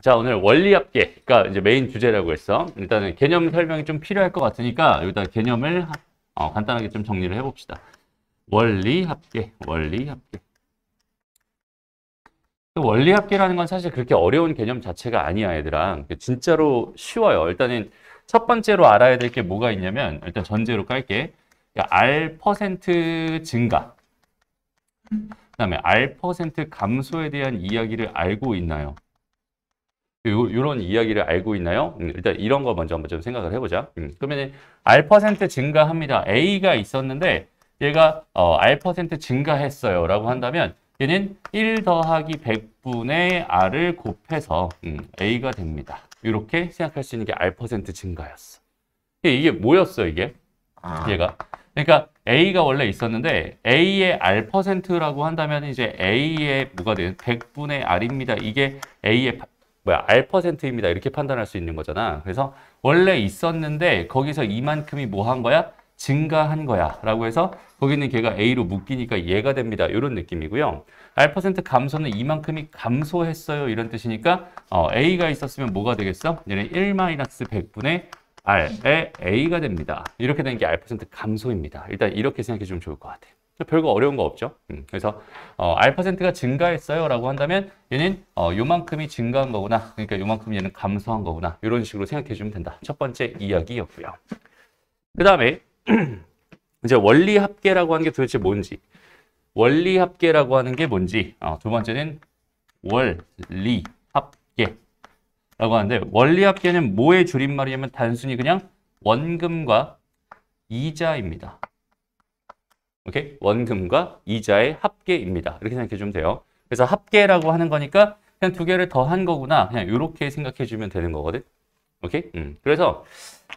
자 오늘 원리합계가 그러니까 이제 메인 주제라고 했어 일단은 개념 설명이 좀 필요할 것 같으니까 여기다 개념을 어, 간단하게 좀 정리를 해봅시다 원리합계 원리합계 원리합계라는 건 사실 그렇게 어려운 개념 자체가 아니야 얘들아 그러니까 진짜로 쉬워요 일단은 첫 번째로 알아야 될 게 뭐가 있냐면 일단 전제로 깔게 그러니까 R 퍼센트 증가 그 다음에 R 퍼센트 감소에 대한 이야기를 알고 있나요 이런 이야기를 알고 있나요? 음, 일단 이런 거 먼저 한번 좀 생각을 해보자. 음, 그러면 R 퍼센트 증가합니다. A가 있었는데 얘가 어, R 퍼센트 증가했어요. 라고 한다면 얘는 1 더하기 100분의 R을 곱해서 음, A가 됩니다. 이렇게 생각할 수 있는 게 R 퍼센트 증가였어. 이게 뭐였어 이게? 아. 얘가. 그러니까 A가 원래 있었는데 A의 R 퍼센트라고 한다면 이제 A의 뭐가 되는 100분의 R입니다. 이게 A의 뭐야 알퍼센트입니다 이렇게 판단할 수 있는 거잖아. 그래서 원래 있었는데 거기서 이만큼이 뭐 한 거야? 증가한 거야 라고 해서 거기는 걔가 A로 묶이니까 얘가 됩니다. 이런 느낌이고요. 알퍼센트 감소는 이만큼이 감소했어요. 이런 뜻이니까 어, A가 있었으면 뭐가 되겠어? 얘는 1-100분의 마이너스 R에 A가 됩니다. 이렇게 되는 게 알퍼센트 감소입니다. 일단 이렇게 생각해 주면 좋을 것 같아요. 별거 어려운 거 없죠. 음, 그래서 어, R 퍼센트가 증가했어요 라고 한다면 얘는 어, 요만큼이 증가한 거구나. 그러니까 요만큼 얘는 감소한 거구나. 이런 식으로 생각해 주면 된다. 첫 번째 이야기였고요. 그 다음에 이제 원리합계라고 하는 게 도대체 뭔지 원리합계라고 하는 게 뭔지 어, 두 번째는 원리합계라고 하는데 원리합계는 뭐의 줄임말이냐면 단순히 그냥 원금과 이자입니다. 오케이? 원금과 이자의 합계입니다. 이렇게 생각해 주면 돼요. 그래서 합계라고 하는 거니까 그냥 두 개를 더 한 거구나. 그냥 이렇게 생각해 주면 되는 거거든. 오케이? 음. 그래서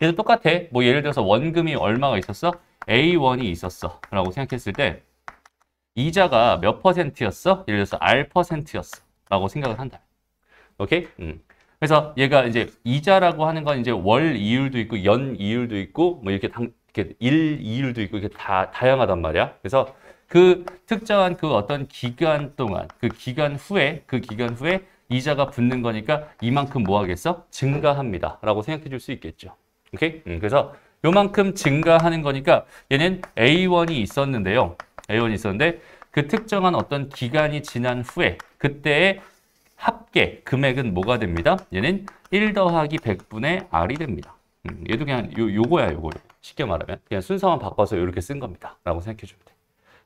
얘도 똑같아. 뭐 예를 들어서 원금이 얼마가 있었어? A1이 있었어. 라고 생각했을 때 이자가 몇 퍼센트였어? 예를 들어서 R 퍼센트였어. 라고 생각을 한다. 오케이? 음. 그래서 얘가 이제 이자라고 하는 건 이제 월 이율도 있고 연 이율도 있고 뭐 이렇게 당, 이렇게 일이율도 있고 이게 다 다양하단 말이야. 그래서 그 특정한 그 어떤 기간 동안 그 기간 후에 그 기간 후에 이자가 붙는 거니까 이만큼 뭐 하겠어? 증가합니다. 라고 생각해 줄 수 있겠죠. 오케이? 음, 그래서 요만큼 증가하는 거니까 얘는 A1이 있었는데요. A1이 있었는데 그 특정한 어떤 기간이 지난 후에 그때의 합계 금액은 뭐가 됩니다? 얘는 1 더하기 100분의 R이 됩니다. 음, 얘도 그냥 요, 요거야 요거. 쉽게 말하면 그냥 순서만 바꿔서 이렇게 쓴 겁니다. 라고 생각해 주면 돼.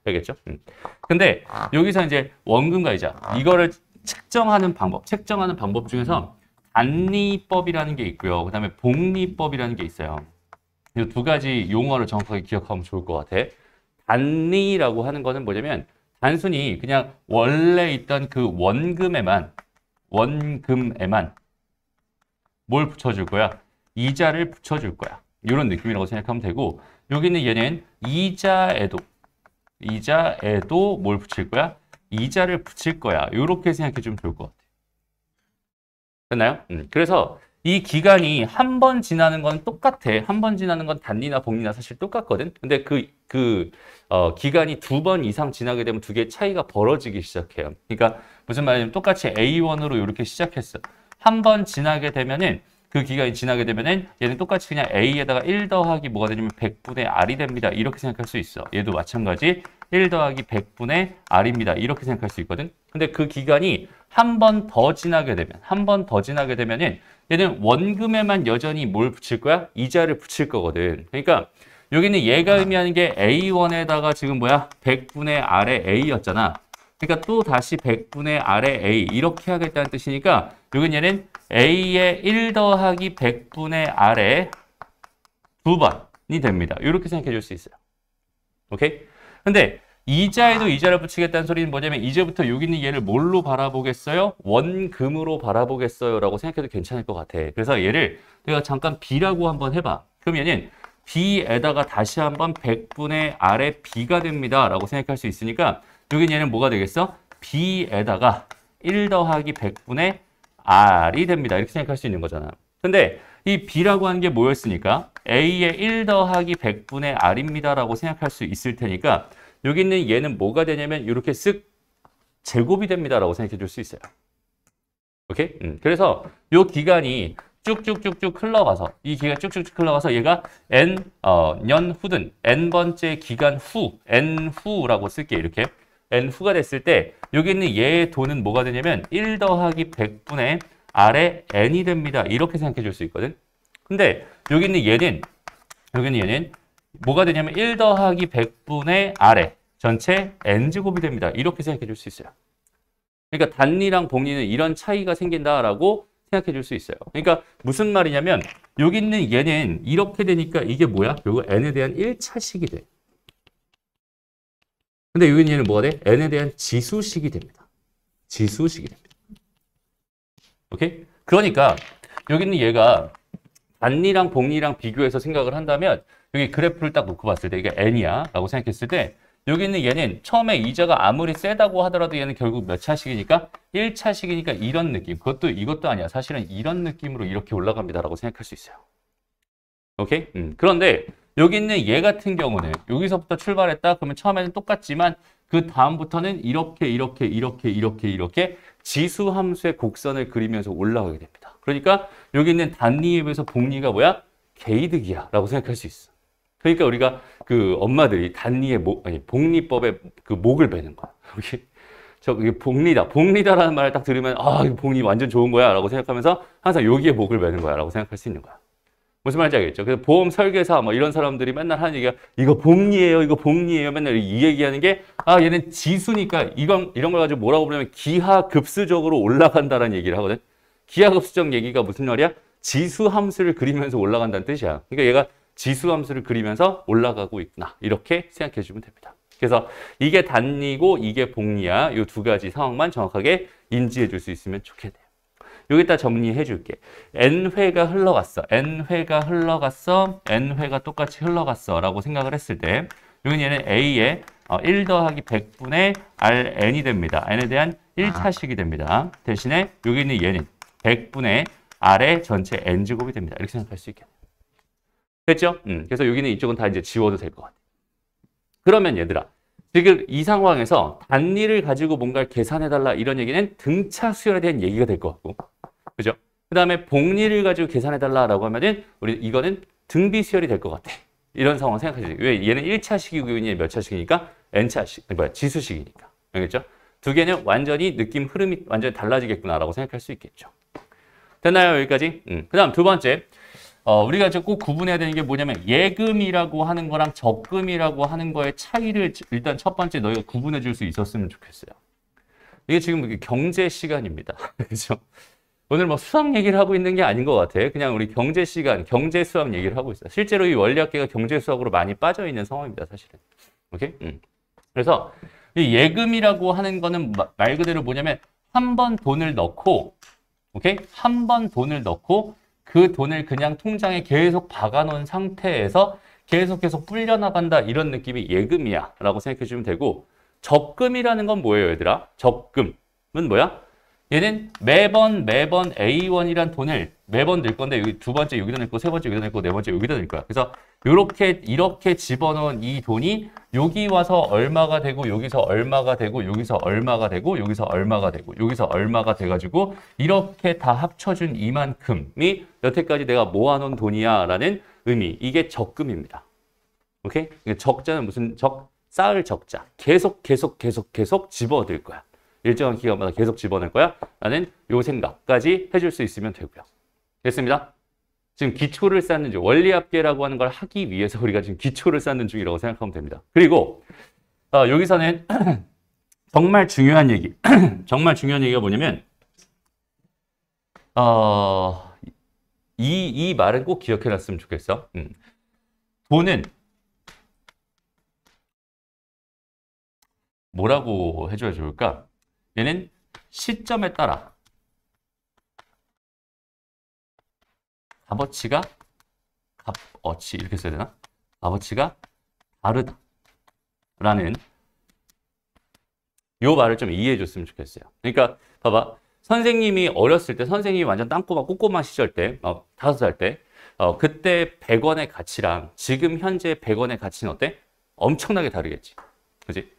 되겠죠? 음. 근데 여기서 이제 원금과 이자 이거를 측정하는 방법, 책정하는 방법 중에서 단리법이라는 게 있고요. 그 다음에 복리법이라는 게 있어요. 이 두 가지 용어를 정확하게 기억하면 좋을 것 같아. 단리라고 하는 거는 뭐냐면 단순히 그냥 원래 있던 그 원금에만 원금에만 뭘 붙여줄 거야? 이자를 붙여줄 거야. 이런 느낌이라고 생각하면 되고 여기 는 얘는 이자에도 이자에도 뭘 붙일 거야? 이자를 붙일 거야. 이렇게 생각해 주면 좋을 것 같아요. 됐나요? 음. 그래서 이 기간이 한 번 지나는 건 똑같아. 한 번 지나는 건 단리나 복리나 사실 똑같거든. 근데 그, 그, 어, 기간이 두 번 이상 지나게 되면 두 개의 차이가 벌어지기 시작해요. 그러니까 무슨 말이냐면 똑같이 A1으로 이렇게 시작했어. 한 번 지나게 되면은 그 기간이 지나게 되면은 얘는 똑같이 그냥 A에다가 1 더하기 뭐가 되냐면 100분의 R이 됩니다. 이렇게 생각할 수 있어. 얘도 마찬가지 1 더하기 100분의 R입니다. 이렇게 생각할 수 있거든. 근데 그 기간이 한 번 더 지나게 되면 한 번 더 지나게 되면은 얘는 원금에만 여전히 뭘 붙일 거야? 이자를 붙일 거거든. 그러니까 여기는 얘가 의미하는 게 A1에다가 지금 뭐야? 100분의 R에 A였잖아. 그러니까 또 다시 100분의 R에 A 이렇게 하겠다는 뜻이니까 여기는 얘는 a의 1 더하기 100분의 r의 두번이 됩니다. 이렇게 생각해 줄 수 있어요. 오케이? 근데 이자에도 이자를 붙이겠다는 소리는 뭐냐면 이제부터 6인는 얘를 뭘로 바라보겠어요? 원금으로 바라보겠어요 라고 생각해도 괜찮을 것 같아. 그래서 얘를 내가 잠깐 b라고 한번 해봐. 그러면은 b에다가 다시 한번 100분의 r의 b가 됩니다 라고 생각할 수 있으니까 여기는 얘는 뭐가 되겠어? b에다가 1 더하기 100분의 R이 됩니다. 이렇게 생각할 수 있는 거잖아. 요 근데 이 B라고 하는 게 뭐였으니까 A의 1 더하기 100분의 R입니다라고 생각할 수 있을 테니까 여기 있는 얘는 뭐가 되냐면 이렇게 쓱 제곱이 됩니다라고 생각해 줄 수 있어요. 오케이? 음, 그래서 이 기간이 쭉쭉쭉쭉 흘러가서 이 기간 쭉쭉쭉 흘러가서 얘가 n 어, 년 후든 n 번째 기간 후 n 후라고 쓸게 이렇게 n 후가 됐을 때 여기 있는 얘의 도는 뭐가 되냐면 1 더하기 100분의 아래 n이 됩니다. 이렇게 생각해 줄 수 있거든. 근데 여기 있는 얘는 여기 있는 얘는 뭐가 되냐면 1 더하기 100분의 아래 전체 n제곱이 됩니다. 이렇게 생각해 줄 수 있어요. 그러니까 단리랑 복리는 이런 차이가 생긴다라고 생각해 줄 수 있어요. 그러니까 무슨 말이냐면 여기 있는 얘는 이렇게 되니까 이게 뭐야? 이거 n에 대한 1차식이 돼. 근데 여기 얘는 뭐가 돼? n에 대한 지수식이 됩니다. 지수식이 됩니다. 오케이? 그러니까 여기는 얘가 단리랑 복리랑 비교해서 생각을 한다면 여기 그래프를 딱 놓고 봤을 때 이게 n이야 라고 생각했을 때 여기 있는 얘는 처음에 이자가 아무리 세다고 하더라도 얘는 결국 몇 차식이니까 1차식이니까 이런 느낌 그것도 이것도 아니야 사실은 이런 느낌으로 이렇게 올라갑니다 라고 생각할 수 있어요 오케이? 음. 그런데 여기 있는 얘 같은 경우는 여기서부터 출발했다 그러면 처음에는 똑같지만 그 다음부터는 이렇게 이렇게 이렇게 이렇게 이렇게 지수 함수의 곡선을 그리면서 올라가게 됩니다. 그러니까 여기 있는 단리에 비해서 복리가 뭐야? 개이득이야 라고 생각할 수 있어. 그러니까 우리가 그 엄마들이 단리의 목, 아니 복리법의 그 목을 베는 거야. 여기 저 이게 복리다, 복리다라는 말을 딱 들으면 아, 복리 완전 좋은 거야라고 생각하면서 항상 여기에 목을 매는 거야라고 생각할 수 있는 거야. 무슨 말인지 알겠죠? 그래서 보험 설계사 뭐 이런 사람들이 맨날 하는 얘기가 이거 복리예요, 이거 복리예요. 맨날 이 얘기하는 게 아 얘는 지수니까 이건 이런 걸 가지고 뭐라고 부르냐면 기하급수적으로 올라간다라는 얘기를 하거든. 기하급수적 얘기가 무슨 말이야? 지수 함수를 그리면서 올라간다는 뜻이야. 그러니까 얘가 지수 함수를 그리면서 올라가고 있구나 이렇게 생각해 주면 됩니다. 그래서 이게 단리고 이게 복리야 이 두 가지 상황만 정확하게 인지해 줄 수 있으면 좋겠네요. 여기다 정리해 줄게. n회가 흘러갔어. n회가 흘러갔어. n회가 똑같이 흘러갔어. 라고 생각을 했을 때여기 얘는 a의 1 어, 더하기 100분의 rn이 됩니다. n에 대한 1차식이 아. 됩니다. 대신에 여기 있는 얘는 100분의 r의 전체 n제곱이 됩니다. 이렇게 생각할 수있게 됐죠? 음, 그래서 여기는 이쪽은 다 이제 지워도 될 것 같아요. 그러면 얘들아, 지금 이 상황에서 단리를 가지고 뭔가를 계산해달라 이런 얘기는 등차 수열에 대한 얘기가 될 것 같고 그죠? 그 다음에 복리를 가지고 계산해달라라고 하면은 우리 이거는 등비 수열이 될 것 같아. 이런 상황 생각하시죠. 왜 얘는 1차식이고 얘는 몇 차식이니까 n차식, 뭐야 지수식이니까. 알겠죠? 두 개는 완전히 느낌 흐름이 완전히 달라지겠구나라고 생각할 수 있겠죠. 됐나요? 여기까지? 음. 그 다음 두 번째. 어, 우리가 꼭 구분해야 되는 게 뭐냐면 예금이라고 하는 거랑 적금이라고 하는 거의 차이를 일단 첫 번째 너희가 구분해 줄 수 있었으면 좋겠어요. 이게 지금 경제 시간입니다. 그렇죠? 오늘 뭐 수학 얘기를 하고 있는 게 아닌 것 같아. 요 그냥 우리 경제 시간, 경제 수학 얘기를 하고 있어. 요 실제로 이 원리학계가 경제 수학으로 많이 빠져 있는 상황입니다, 사실은. 오케이? 음. 그래서 이 예금이라고 하는 거는 말 그대로 뭐냐면 한 번 돈을 넣고, 오케이? 한 번 돈을 넣고 그 돈을 그냥 통장에 계속 박아놓은 상태에서 계속 계속 불려나간다 이런 느낌이 예금이야 라고 생각해 주면 되고 적금이라는 건 뭐예요 얘들아? 적금은 뭐야? 얘는 매번 매번 A1이란 돈을 매번 넣을 건데 여기 두 번째 여기다 넣고 세 번째 여기다 넣고 네 번째 여기다 넣을 거야. 그래서 이렇게 이렇게 집어넣은 이 돈이 여기 와서 얼마가 되고 여기서 얼마가 되고 여기서 얼마가 되고 여기서 얼마가 되고 여기서 얼마가 돼가지고 이렇게 다 합쳐준 이만큼이 여태까지 내가 모아놓은 돈이야 라는 의미. 이게 적금입니다. 오케이? 적자는 무슨 적? 쌓을 적자. 계속 계속 계속 계속 집어들 거야. 일정한 기간마다 계속 집어낼 거야? 라는 요 생각까지 해줄 수 있으면 되고요. 됐습니다. 지금 기초를 쌓는 중, 원리합계라고 하는 걸 하기 위해서 우리가 지금 기초를 쌓는 중이라고 생각하면 됩니다. 그리고 어, 여기서는 정말 중요한 얘기, 정말 중요한 얘기가 뭐냐면 어, 이, 이 말은 꼭 기억해놨으면 좋겠어. 음. 돈은 뭐라고 해줘야 좋을까? 얘는 시점에 따라 값어치가 값어치 이렇게 써야 되나? 값어치가 다르다 라는 요 말을 좀 이해해 줬으면 좋겠어요. 그러니까 봐봐 선생님이 어렸을 때 선생님이 완전 땅꼬마 꼬꼬마 시절 때막 어, 다섯 살때 어, 그때 100원의 가치랑 지금 현재 100원의 가치는 어때? 엄청나게 다르겠지. 그지?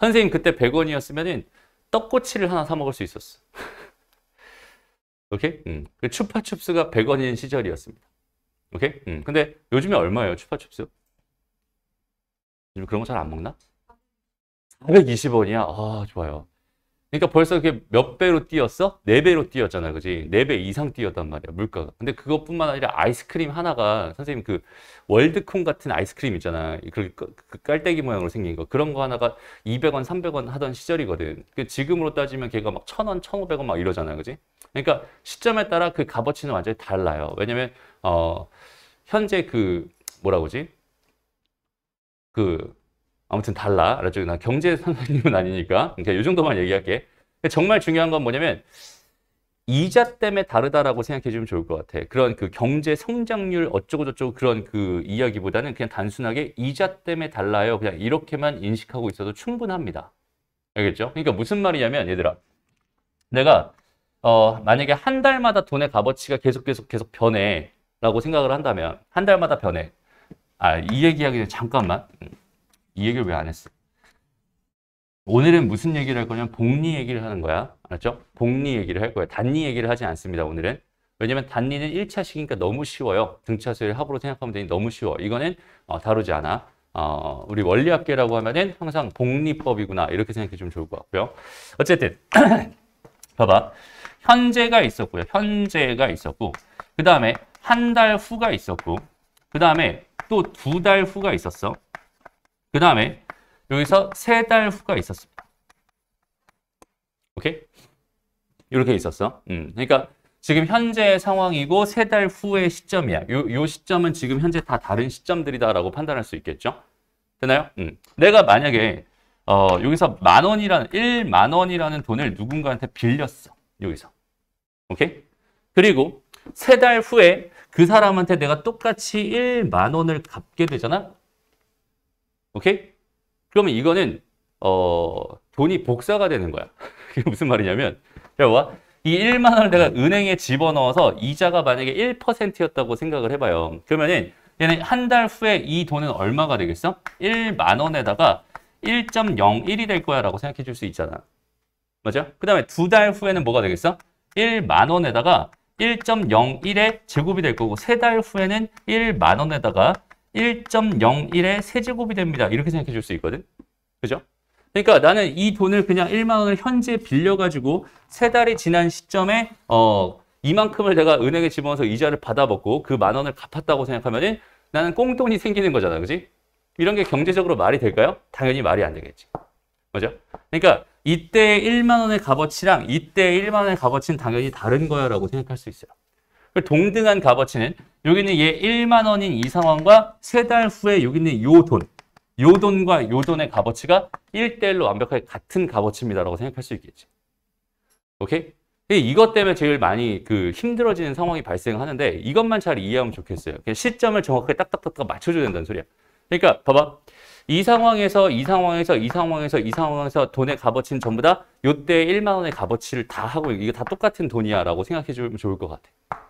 선생님 그때 100원이었으면은 떡꼬치를 하나 사 먹을 수 있었어. 오케이? 음. 그 추파춥스가 100원인 시절이었습니다. 오케이? 음. 근데 요즘에 얼마예요, 추파춥스? 요즘 그런 거 잘 안 먹나? 420원이야. 아, 좋아요. 그러니까 벌써 그게 몇 배로 뛰었어? 4 배로 뛰었잖아, 그지? 4배 이상 뛰었단 말이야, 물가가. 근데 그것뿐만 아니라 아이스크림 하나가 선생님 그 월드콘 같은 아이스크림 있잖아, 그그 그 깔때기 모양으로 생긴 거 그런 거 하나가 200원, 300원 하던 시절이거든. 그 지금으로 따지면 걔가 막 1,000원, 1,500원 막 이러잖아, 요 그지? 그러니까 시점에 따라 그 값어치는 완전히 달라요. 왜냐면 어 현재 그 뭐라 그러지? 그 아무튼 달라. 알았죠? 나 경제 선생님은 아니니까. 그러니까 이 정도만 얘기할게. 정말 중요한 건 뭐냐면 이자 때문에 다르다라고 생각해 주면 좋을 것 같아. 그런 그 경제 성장률 어쩌고저쩌고 그런 그 이야기보다는 그냥 단순하게 이자 때문에 달라요. 그냥 이렇게만 인식하고 있어도 충분합니다. 알겠죠? 그러니까 무슨 말이냐면 얘들아 내가 어 만약에 한 달마다 돈의 값어치가 계속 계속 계속 변해 라고 생각을 한다면 한 달마다 변해. 아이 얘기하기 전에 잠깐만. 이 얘기를 왜 안 했어? 오늘은 무슨 얘기를 할 거냐면 복리 얘기를 하는 거야. 알았죠? 복리 얘기를 할 거야. 단리 얘기를 하지 않습니다. 오늘은. 왜냐면 단리는 1차식이니까 너무 쉬워요. 등차수를 합으로 생각하면 되니 너무 쉬워. 이거는 어, 다루지 않아. 어, 우리 원리학계라고 하면은 항상 복리법이구나 이렇게 생각해 주면 좋을 것 같고요. 어쨌든 봐봐. 현재가 있었고요. 현재가 있었고 그 다음에 한 달 후가 있었고 그 다음에 또 두 달 후가 있었어. 그 다음에 여기서 세 달 후가 있었습니다. 오케이? 이렇게 있었어. 음, 그러니까 지금 현재 상황이고 세 달 후의 시점이야. 요, 요 시점은 지금 현재 다 다른 시점들이다라고 판단할 수 있겠죠? 되나요? 음. 내가 만약에 어, 여기서 만 원이라는 1만 원이라는 돈을 누군가한테 빌렸어. 여기서. 오케이? 그리고 세 달 후에 그 사람한테 내가 똑같이 1만 원을 갚게 되잖아. 오케이? 그러면 이거는 어, 돈이 복사가 되는 거야. 그게 무슨 말이냐면 자, 봐. 이 1만 원을 내가 은행에 집어넣어서 이자가 만약에 1%였다고 생각을 해봐요. 그러면은 얘는 한 달 후에 이 돈은 얼마가 되겠어? 1만 원에다가 1.01이 될 거야 라고 생각해 줄 수 있잖아. 맞아? 그 다음에 두 달 후에는 뭐가 되겠어? 1만 원에다가 1.01의 제곱이 될 거고 세 달 후에는 1만 원에다가 1.01의 세제곱이 됩니다. 이렇게 생각해 줄 수 있거든. 그죠? 그러니까 나는 이 돈을 그냥 1만 원을 현재 빌려가지고 세 달이 지난 시점에 어 이만큼을 내가 은행에 집어넣어서 이자를 받아먹고 그 만 원을 갚았다고 생각하면 나는 꽁돈이 생기는 거잖아. 그지? 이런 게 경제적으로 말이 될까요? 당연히 말이 안 되겠지. 그죠? 그러니까 이때 1만 원의 값어치랑 이때 1만 원의 값어치는 당연히 다른 거야라고 생각할 수 있어요. 동등한 값어치는 여기는 얘 1만 원인 이 상황과 세 달 후에 여기는 요 돈, 요 돈과 요 돈의 값어치가 1대1로 완벽하게 같은 값어치입니다라고 생각할 수 있겠지. 오케이? 이것 때문에 제일 많이 그 힘들어지는 상황이 발생하는데 이것만 잘 이해하면 좋겠어요. 시점을 정확하게 딱딱딱딱 맞춰줘야 된다는 소리야. 그러니까 봐봐. 이 상황에서 이 상황에서 이 상황에서 이 상황에서 돈의 값어치는 전부 다 요때 1만 원의 값어치를 다 하고 이게 다 똑같은 돈이야 라고 생각해 주면 좋을 것 같아.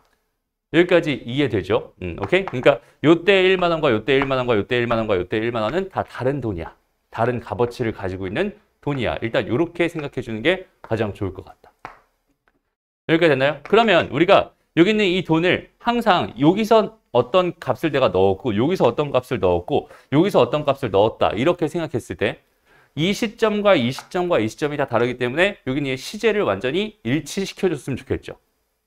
여기까지 이해되죠? 음, 오케이? 그러니까 요때 1만 원과 요때 1만 원과 요때 1만 원과 요때 1만 원은 다 다른 돈이야. 다른 값어치를 가지고 있는 돈이야. 일단 이렇게 생각해 주는 게 가장 좋을 것 같다. 여기까지 됐나요? 그러면 우리가 여기 있는 이 돈을 항상 여기서 어떤 값을 내가 넣었고 여기서 어떤 값을 넣었고 여기서 어떤 값을 넣었다 이렇게 생각했을 때 이 시점과 이 시점과 이 시점이 다 다르기 때문에 여기 는 시제를 완전히 일치시켜 줬으면 좋겠죠.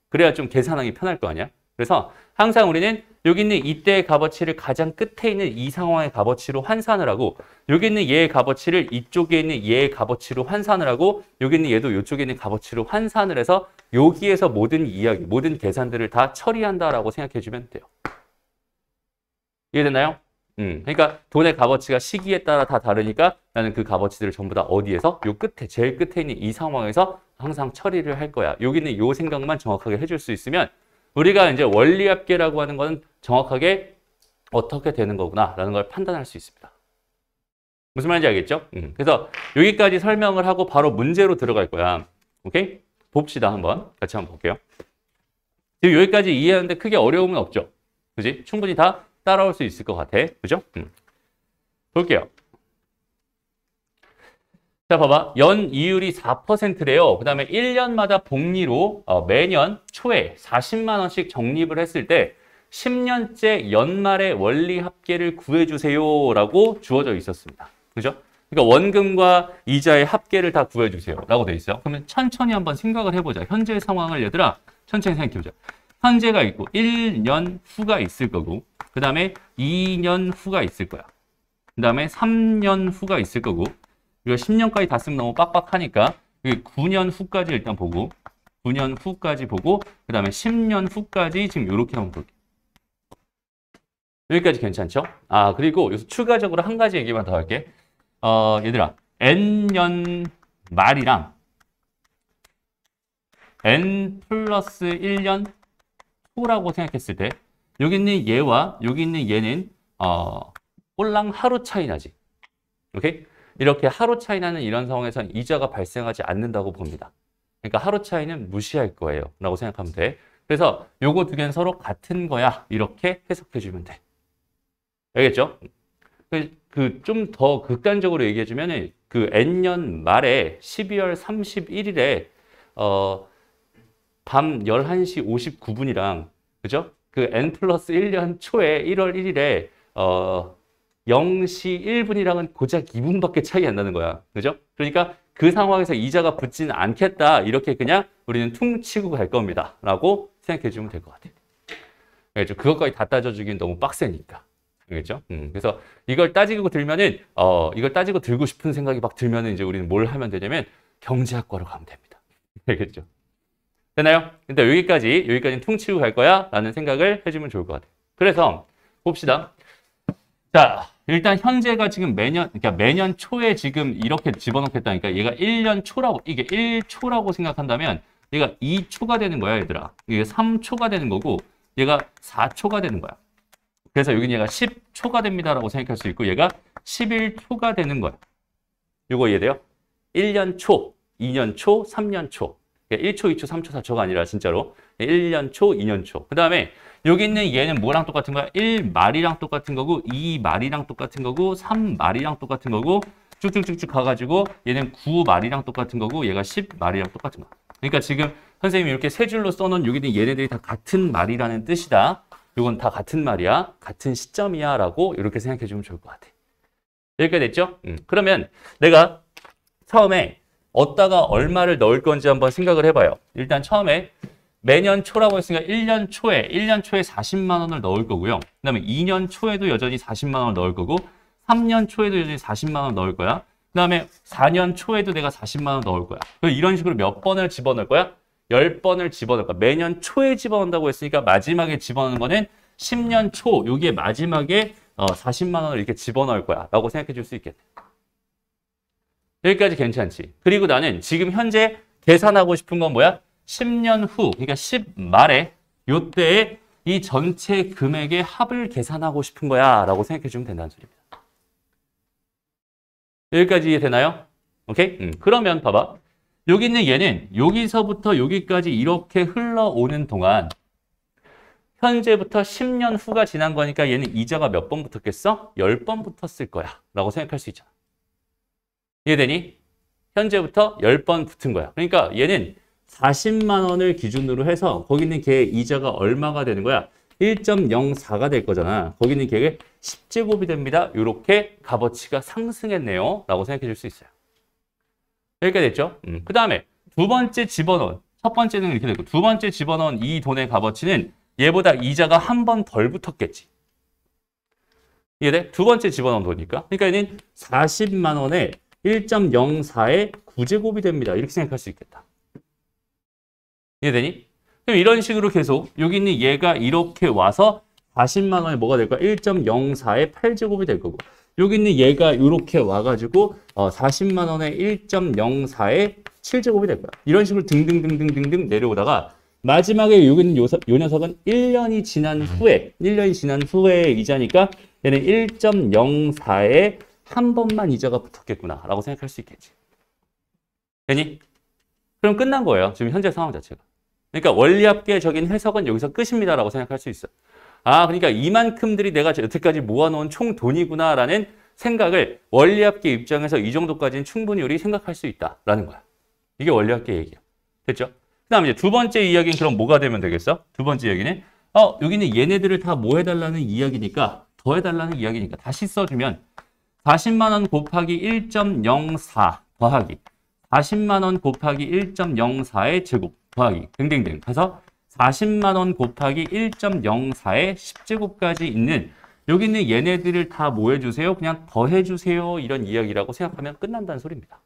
그래야 좀 계산하기 편할 거 아니야? 그래서 항상 우리는 여기 있는 이때의 값어치를 가장 끝에 있는 이 상황의 값어치로 환산을 하고 여기 있는 얘의 값어치를 이쪽에 있는 얘의 값어치로 환산을 하고 여기 있는 얘도 이쪽에 있는 값어치로 환산을 해서 여기에서 모든 이야기, 모든 계산들을 다 처리한다라고 생각해 주면 돼요. 이해됐나요? 음, 그러니까 돈의 값어치가 시기에 따라 다 다르니까 나는 그 값어치들을 전부 다 어디에서? 요 끝에, 제일 끝에 있는 이 상황에서 항상 처리를 할 거야. 여기는 요 생각만 정확하게 해줄 수 있으면 우리가 이제 원리합계라고 하는 것은 정확하게 어떻게 되는 거구나라는 걸 판단할 수 있습니다. 무슨 말인지 알겠죠? 음. 그래서 여기까지 설명을 하고 바로 문제로 들어갈 거야. 오케이? 봅시다 한번. 같이 한번 볼게요. 지금 여기까지 이해하는데 크게 어려움은 없죠? 그지? 충분히 다 따라올 수 있을 것 같아. 그죠? 음. 볼게요. 자, 봐봐. 연 이율이 4%래요. 그 다음에 1년마다 복리로 어, 매년 초에 40만 원씩 적립을 했을 때 10년째 연말에 원리 합계를 구해주세요라고 주어져 있었습니다. 그죠? 그러니까 원금과 이자의 합계를 다 구해주세요라고 돼 있어요. 그러면 천천히 한번 생각을 해보자. 현재 상황을 얘들아 천천히 생각해보자. 현재가 있고 1년 후가 있을 거고 그 다음에 2년 후가 있을 거야. 그 다음에 3년 후가 있을 거고 이거 10년까지 다 쓰면 너무 빡빡하니까 9년 그 후까지 일단 보고 9년 후까지 보고 그 다음에 10년 후까지 지금 이렇게 한번 볼게요. 여기까지 괜찮죠? 아 그리고 여기서 추가적으로 한 가지 얘기만 더 할게. 어 얘들아 n년 말이랑 n 플러스 1년 초라고 생각했을 때 여기 있는 얘와 여기 있는 얘는 어 꼴랑 하루 차이 나지. 오케이? 이렇게 하루 차이 나는 이런 상황에선 이자가 발생하지 않는다고 봅니다. 그러니까 하루 차이는 무시할 거예요. 라고 생각하면 돼. 그래서 요거 두 개는 서로 같은 거야. 이렇게 해석해 주면 돼. 알겠죠? 그 좀더 그 극단적으로 얘기해 주면그 N년 말에 12월 31일에 어 밤 11시 59분이랑 그죠? 그 N 플러스 1년 초에 1월 1일에 어 0시 1분이랑은 고작 2분밖에 차이 안 나는 거야. 그죠? 그러니까 그 상황에서 이자가 붙지는 않겠다. 이렇게 그냥 우리는 퉁 치고 갈 겁니다. 라고 생각해 주면 될 것 같아요. 알겠죠? 그것까지 다 따져주기는 너무 빡세니까. 알겠죠? 음, 그래서 이걸 따지고 들면은, 어, 이걸 따지고 들고 싶은 생각이 막 들면은 이제 우리는 뭘 하면 되냐면 경제학과로 가면 됩니다. 알겠죠? 되나요? 근데 여기까지, 여기까지는 퉁 치고 갈 거야? 라는 생각을 해주면 좋을 것 같아요. 그래서 봅시다. 자, 일단 현재가 지금 매년 그러니까 매년 초에 지금 이렇게 집어넣겠다니까 얘가 1년 초라고 이게 1초라고 생각한다면 얘가 2초가 되는 거야 얘들아 이게 3초가 되는 거고 얘가 4초가 되는 거야 그래서 여기는 얘가 10초가 됩니다라고 생각할 수 있고 얘가 11초가 되는 거야 이거 이해돼요? 1년 초, 2년 초, 3년 초 1초, 2초, 3초, 4초가 아니라 진짜로 1년 초, 2년 초그 다음에 여기 있는 얘는 뭐랑 똑같은 거야? 1마리랑 똑같은 거고 2마리랑 똑같은 거고 3마리랑 똑같은 거고 쭉쭉쭉쭉 가가지고 얘는 9마리랑 똑같은 거고 얘가 1 0마리랑 똑같은 거야 그러니까 지금 선생님이 이렇게 세 줄로 써놓은 여기 있는 얘네들이 다 같은 말이라는 뜻이다. 이건 다 같은 말이야. 같은 시점이야. 라고 이렇게 생각해 주면 좋을 것 같아. 여기까지 됐죠? 음. 그러면 내가 처음에 어디다가 얼마를 넣을 건지 한번 생각을 해봐요. 일단 처음에 매년 초라고 했으니까 1년 초에 1년 초에 40만 원을 넣을 거고요. 그다음에 2년 초에도 여전히 40만 원을 넣을 거고 3년 초에도 여전히 40만 원 넣을 거야. 그다음에 4년 초에도 내가 40만 원 넣을 거야. 이런 식으로 몇 번을 집어넣을 거야? 10번을 집어넣을 거야. 매년 초에 집어넣는다고 했으니까 마지막에 집어넣는 거는 10년 초 여기에 마지막에 40만 어, 원을 이렇게 집어넣을 거야. 라고 생각해 줄 수 있겠다. 여기까지 괜찮지? 그리고 나는 지금 현재 계산하고 싶은 건 뭐야? 10년 후, 그러니까 10 말에 요때에 이 전체 금액의 합을 계산하고 싶은 거야 라고 생각해 주면 된다는 소리입니다. 여기까지 이해 되나요? 오케이? 음, 그러면 봐봐. 여기 있는 얘는 여기서부터 여기까지 이렇게 흘러오는 동안 현재부터 10년 후가 지난 거니까 얘는 이자가 몇 번 붙었겠어? 10번 붙었을 거야 라고 생각할 수 있잖아. 이해되니? 현재부터 10번 붙은 거야. 그러니까 얘는 40만 원을 기준으로 해서 거기 있는 걔 이자가 얼마가 되는 거야? 1.04가 될 거잖아. 거기 있는 걔게 10제곱이 됩니다. 이렇게 값어치가 상승했네요. 라고 생각해 줄 수 있어요. 여기까지 됐죠? 음. 그 다음에 두 번째 집어넣은 첫 번째는 이렇게 됐고 두 번째 집어넣은 이 돈의 값어치는 얘보다 이자가 한 번 덜 붙었겠지. 이해돼? 두 번째 집어넣은 돈이니까. 그러니까 얘는 40만 원에 1.04의 9제곱이 됩니다. 이렇게 생각할 수 있겠다. 이해되니? 그럼 이런 식으로 계속 여기 있는 얘가 이렇게 와서 40만 원이 뭐가 될까? 1.04의 8제곱이 될 거고 여기 있는 얘가 이렇게 와가지고 어, 40만 원에 1.04의 7제곱이 될 거야. 이런 식으로 등등등등등등 내려오다가 마지막에 여기 있는 요, 요 녀석은 1년이 지난 후에 1년이 지난 후에 이자니까 얘는 1.04에 한 번만 이자가 붙었겠구나 라고 생각할 수 있겠지. 되니? 그럼 끝난 거예요. 지금 현재 상황 자체가. 그러니까 원리학계적인 해석은 여기서 끝입니다라고 생각할 수 있어. 아, 그러니까 이만큼들이 내가 여태까지 모아놓은 총 돈이구나라는 생각을 원리학계 입장에서 이 정도까지는 충분히 우리 생각할 수 있다라는 거야. 이게 원리학계 얘기야. 됐죠? 그 다음에 이제 두 번째 이야기는 그럼 뭐가 되면 되겠어? 두 번째 이야기는 어, 여기는 얘네들을 다뭐 해달라는 이야기니까 더 해달라는 이야기니까 다시 써주면 40만 원 곱하기 1.04 더하기 40만 원 곱하기 1.04의 제곱 더하기 등등등 해서 40만원 곱하기 1.04의 10제곱까지 있는 여기 있는 얘네들을 다뭐 해주세요? 그냥 더해주세요. 이런 이야기라고 생각하면 끝난다는 소리입니다.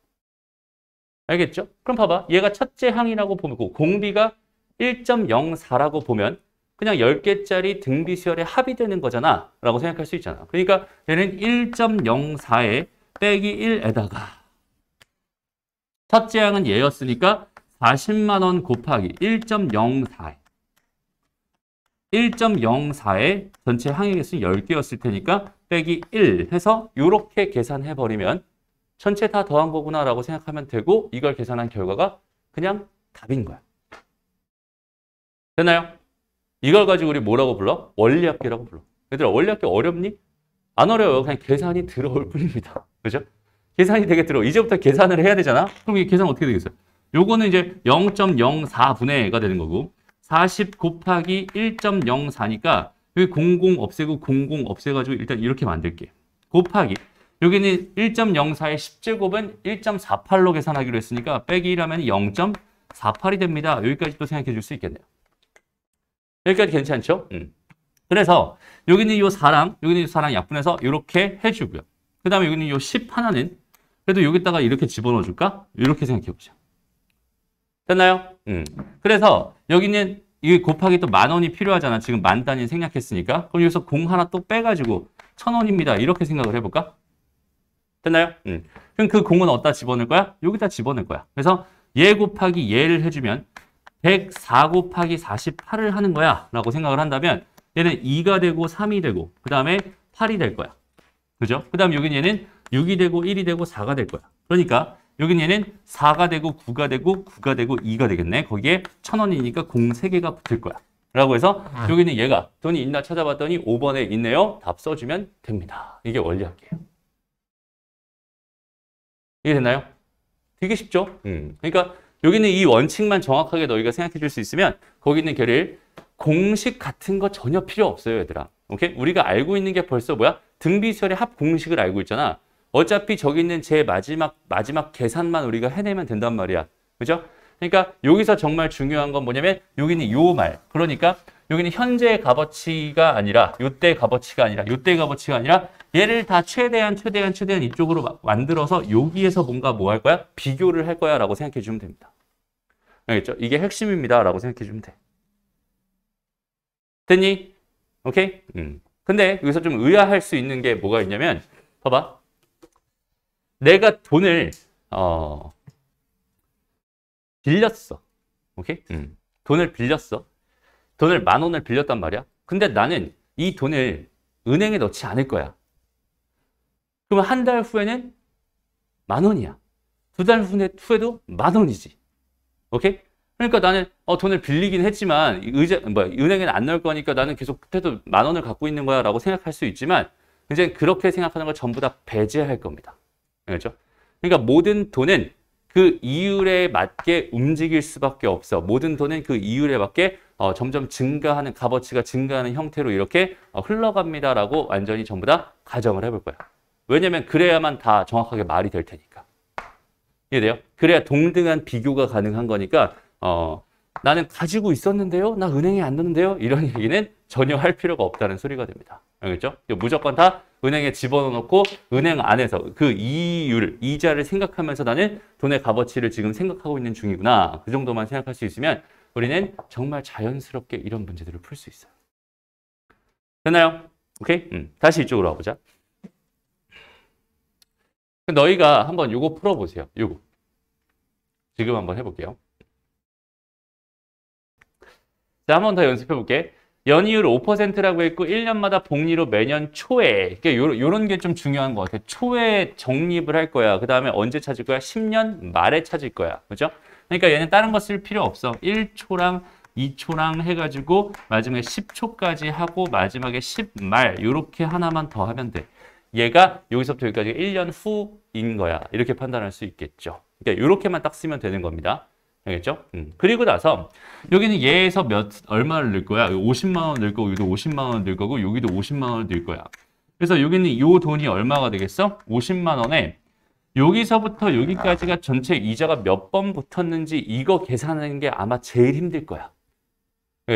알겠죠? 그럼 봐봐. 얘가 첫째 항이라고 보면 그 공비가 1.04라고 보면 그냥 10개짜리 등비 수열에 합이되는 거잖아 라고 생각할 수 있잖아. 그러니까 얘는 1.04에 빼기 1에다가 첫째 항은 얘였으니까 40만원 곱하기 1.04 1 0 4에 전체 항의 개수 10개였을 테니까 빼기 1 해서 이렇게 계산해버리면 전체 다 더한 거구나 라고 생각하면 되고 이걸 계산한 결과가 그냥 답인 거야. 됐나요? 이걸 가지고 우리 뭐라고 불러? 원리학계라고 불러. 얘들아 원리학계 어렵니? 안 어려워요. 그냥 계산이 들어올 뿐입니다. 그죠? 계산이 되게 들어. 이제부터 계산을 해야 되잖아? 그럼 이 계산 어떻게 되겠어요? 요거는 이제 0.04분의 가 되는 거고 40 곱하기 1.04니까 여기 00 없애고 00 없애가지고 일단 이렇게 만들게 곱하기 여기는 1.04의 10제곱은 1.48로 계산하기로 했으니까 빼기 1하면 0.48이 됩니다. 여기까지 또 생각해 줄 수 있겠네요. 여기까지 괜찮죠? 음. 그래서 여기는 이 4랑 여기는 이 4랑 약분해서 이렇게 해주고요. 그 다음에 여기는 이 10 하나는 그래도 여기다가 이렇게 집어넣어줄까? 이렇게 생각해 보죠 됐나요? 음. 그래서 여기는 이 곱하기 또 만 원이 필요하잖아. 지금 만 단위 생략했으니까. 그럼 여기서 공 하나 또 빼가지고 천 원입니다. 이렇게 생각을 해볼까? 됐나요? 음. 그럼 그 공은 어디다 집어넣을 거야? 여기다 집어넣을 거야. 그래서 얘 예 곱하기 얘를 해주면 104 곱하기 48을 하는 거야 라고 생각을 한다면 얘는 2가 되고 3이 되고 그 다음에 8이 될 거야. 그죠? 그 다음 여기 얘는 6이 되고 1이 되고 4가 될 거야. 그러니까 여긴 얘는 4가 되고 9가 되고 9가 되고 2가 되겠네. 거기에 1 0 0 0원이니까공 3개가 붙을 거야. 라고 해서 음. 여기는 얘가 돈이 있나 찾아봤더니 5번에 있네요. 답 써주면 됩니다. 이게 원리학이에요. 이게됐나요 되게 쉽죠? 음. 그러니까 여기는 이 원칙만 정확하게 너희가 생각해 줄 수 있으면 거기 있는 결를 공식 같은 거 전혀 필요 없어요, 얘들아. 오케이? 우리가 알고 있는 게 벌써 뭐야? 등비 시열의 합 공식을 알고 있잖아. 어차피 저기 있는 제 마지막 마지막 계산만 우리가 해내면 된단 말이야. 그죠? 그러니까 여기서 정말 중요한 건 뭐냐면 여기는 요 말. 그러니까 여기는 현재 의 값어치가 아니라 요때 값어치가 아니라 요때 값어치가 아니라 얘를 다 최대한 최대한 최대한 이쪽으로 만들어서 여기에서 뭔가 뭐 할 거야? 비교를 할 거야 라고 생각해 주면 됩니다. 알겠죠? 이게 핵심입니다 라고 생각해 주면 돼. 됐니? 오케이? 음. 근데 여기서 좀 의아할 수 있는 게 뭐가 있냐면 봐봐. 내가 돈을 어, 빌렸어. 오케이? 음. 돈을 빌렸어. 돈을 만 원을 빌렸단 말이야. 근데 나는 이 돈을 은행에 넣지 않을 거야. 그러한달 후에는 만 원이야. 두 달 후에도 만 원이지. 오케이? 그러니까 나는 어, 돈을 빌리긴 했지만 의자, 뭐, 은행에는 안 넣을 거니까 나는 계속 그때도 만 원을 갖고 있는 거야 라고 생각할 수 있지만 이제 그렇게 생각하는 걸 전부 다 배제할 겁니다. 그죠 그러니까 모든 돈은 그 이율에 맞게 움직일 수밖에 없어. 모든 돈은 그 이율에 맞게 어, 점점 증가하는 값어치가 증가하는 형태로 이렇게 어, 흘러갑니다라고 완전히 전부 다 가정을 해볼 거야. 왜냐면 그래야만 다 정확하게 말이 될 테니까. 이해돼요? 그래야 동등한 비교가 가능한 거니까 어, 나는 가지고 있었는데요? 나 은행에 안 넣는데요? 이런 얘기는 전혀 할 필요가 없다는 소리가 됩니다. 알겠죠? 무조건 다 은행에 집어넣고 은행 안에서 그 이율, 이자를 생각하면서 나는 돈의 값어치를 지금 생각하고 있는 중이구나. 그 정도만 생각할 수 있으면 우리는 정말 자연스럽게 이런 문제들을 풀 수 있어요. 됐나요? 오케이? 음, 다시 이쪽으로 와보자. 너희가 한번 요거 풀어보세요. 요거. 지금 한번 해볼게요. 자, 한번더 연습해볼게. 연이율 5%라고 했고 1년마다 복리로 매년 초에 그러니까 이런게 좀 중요한 것 같아요. 초에 적립을 할 거야. 그 다음에 언제 찾을 거야? 10년 말에 찾을 거야. 그죠? 그러니까 얘는 다른 거 쓸 필요 없어. 1초랑 2초랑 해가지고 마지막에 10초까지 하고 마지막에 10말 이렇게 하나만 더 하면 돼. 얘가 여기서부터 여기까지 1년 후인 거야. 이렇게 판단할 수 있겠죠. 그러니까 이렇게만딱 쓰면 되는 겁니다. 알겠죠? 음. 그리고 나서 여기는 얘에서 몇 얼마를 넣을 거야? 50만 원 넣을 거고 여기도 50만 원 넣을 거고 여기도 50만 원 넣을 거야. 그래서 여기는 이 돈이 얼마가 되겠어? 50만 원에 여기서부터 여기까지가 전체 이자가 몇 번 붙었는지 이거 계산하는 게 아마 제일 힘들 거야.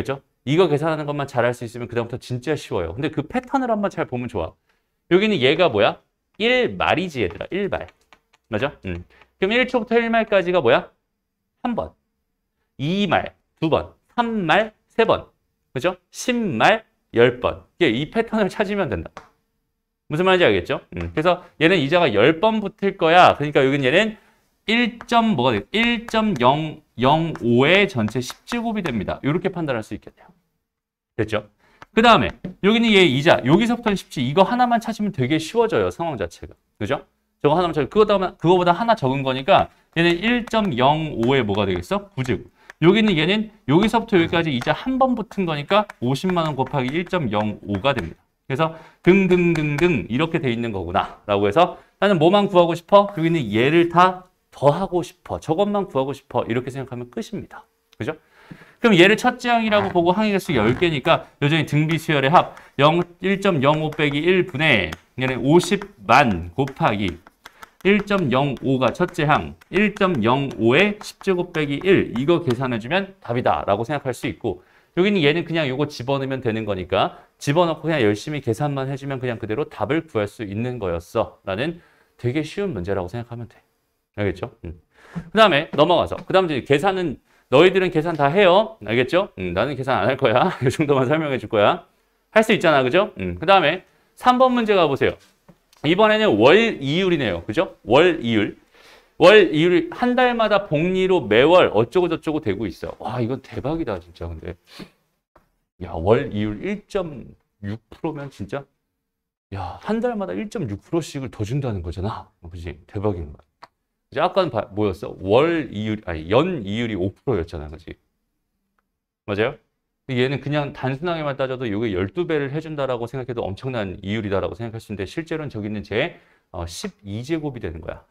알겠죠? 이거 계산하는 것만 잘 할 수 있으면 그다음부터 진짜 쉬워요. 근데 그 패턴을 한번 잘 보면 좋아. 여기는 얘가 뭐야? 1말이지 얘들아. 1말. 맞아? 음. 그럼 1초부터 1말까지가 뭐야? 3번, 2말 2번, 3말 3번, 그죠? 10말 10번. 이게 이 패턴을 찾으면 된다. 무슨 말인지 알겠죠? 음. 그래서 얘는 이자가 10번 붙을 거야. 그러니까 여긴 얘는 1. 뭐가 1.005의 전체 10제곱이 됩니다. 이렇게 판단할 수 있겠네요. 됐죠? 그 다음에 여기는 얘 이자, 여기서부터는 쉽지. 이거 하나만 찾으면 되게 쉬워져요. 상황 자체가. 그죠? 저거 하나만 적 그거보다, 그거보다 하나 적은 거니까 얘는 1.05에 뭐가 되겠어? 9제곱. 여기는 얘는 여기서부터 여기까지 이제 한 번 붙은 거니까 50만 원 곱하기 1.05가 됩니다. 그래서 등등등등 이렇게 돼 있는 거구나 라고 해서 나는 뭐만 구하고 싶어? 여기는 얘를 다 더하고 싶어. 저것만 구하고 싶어. 이렇게 생각하면 끝입니다. 그죠? 그럼 얘를 첫째항이라고 보고 항의 개수 10개니까 여전히 등비 수열의 합 1.05 빼기 1분의 얘는 50만 곱하기 1.05가 첫째 항, 1 0 5에 10제곱 빼기 1 이거 계산해주면 답이다 라고 생각할 수 있고 여기는 얘는 그냥 이거 집어넣으면 되는 거니까 집어넣고 그냥 열심히 계산만 해주면 그냥 그대로 답을 구할 수 있는 거였어 라는 되게 쉬운 문제라고 생각하면 돼 알겠죠? 음. 그 다음에 넘어가서 그 다음 에 계산은 너희들은 계산 다 해요 알겠죠? 음, 나는 계산 안 할 거야 이 정도만 설명해 줄 거야 할 수 있잖아 그죠? 음. 그 다음에 3번 문제 가보세요 이번에는 월 이율이네요. 그죠? 월 이율. 월 이율 이한 달마다 복리로 매월 어쩌고 저쩌고 되고 있어요. 와 이건 대박이다 진짜 근데. 야월 이율 1.6%면 진짜 야한 달마다 1.6%씩을 더 준다는 거잖아. 그지? 대박인 거야. 이제 아까는 뭐였어? 월 이율 아니 연 이율이 5%였잖아. 그지? 맞아요? 얘는 그냥 단순하게만 따져도 이게 12배를 해준다라고 생각해도 엄청난 이율이다라고 생각할 수 있는데 실제로는 저기 있는 제 12제곱이 어, 되는 거야.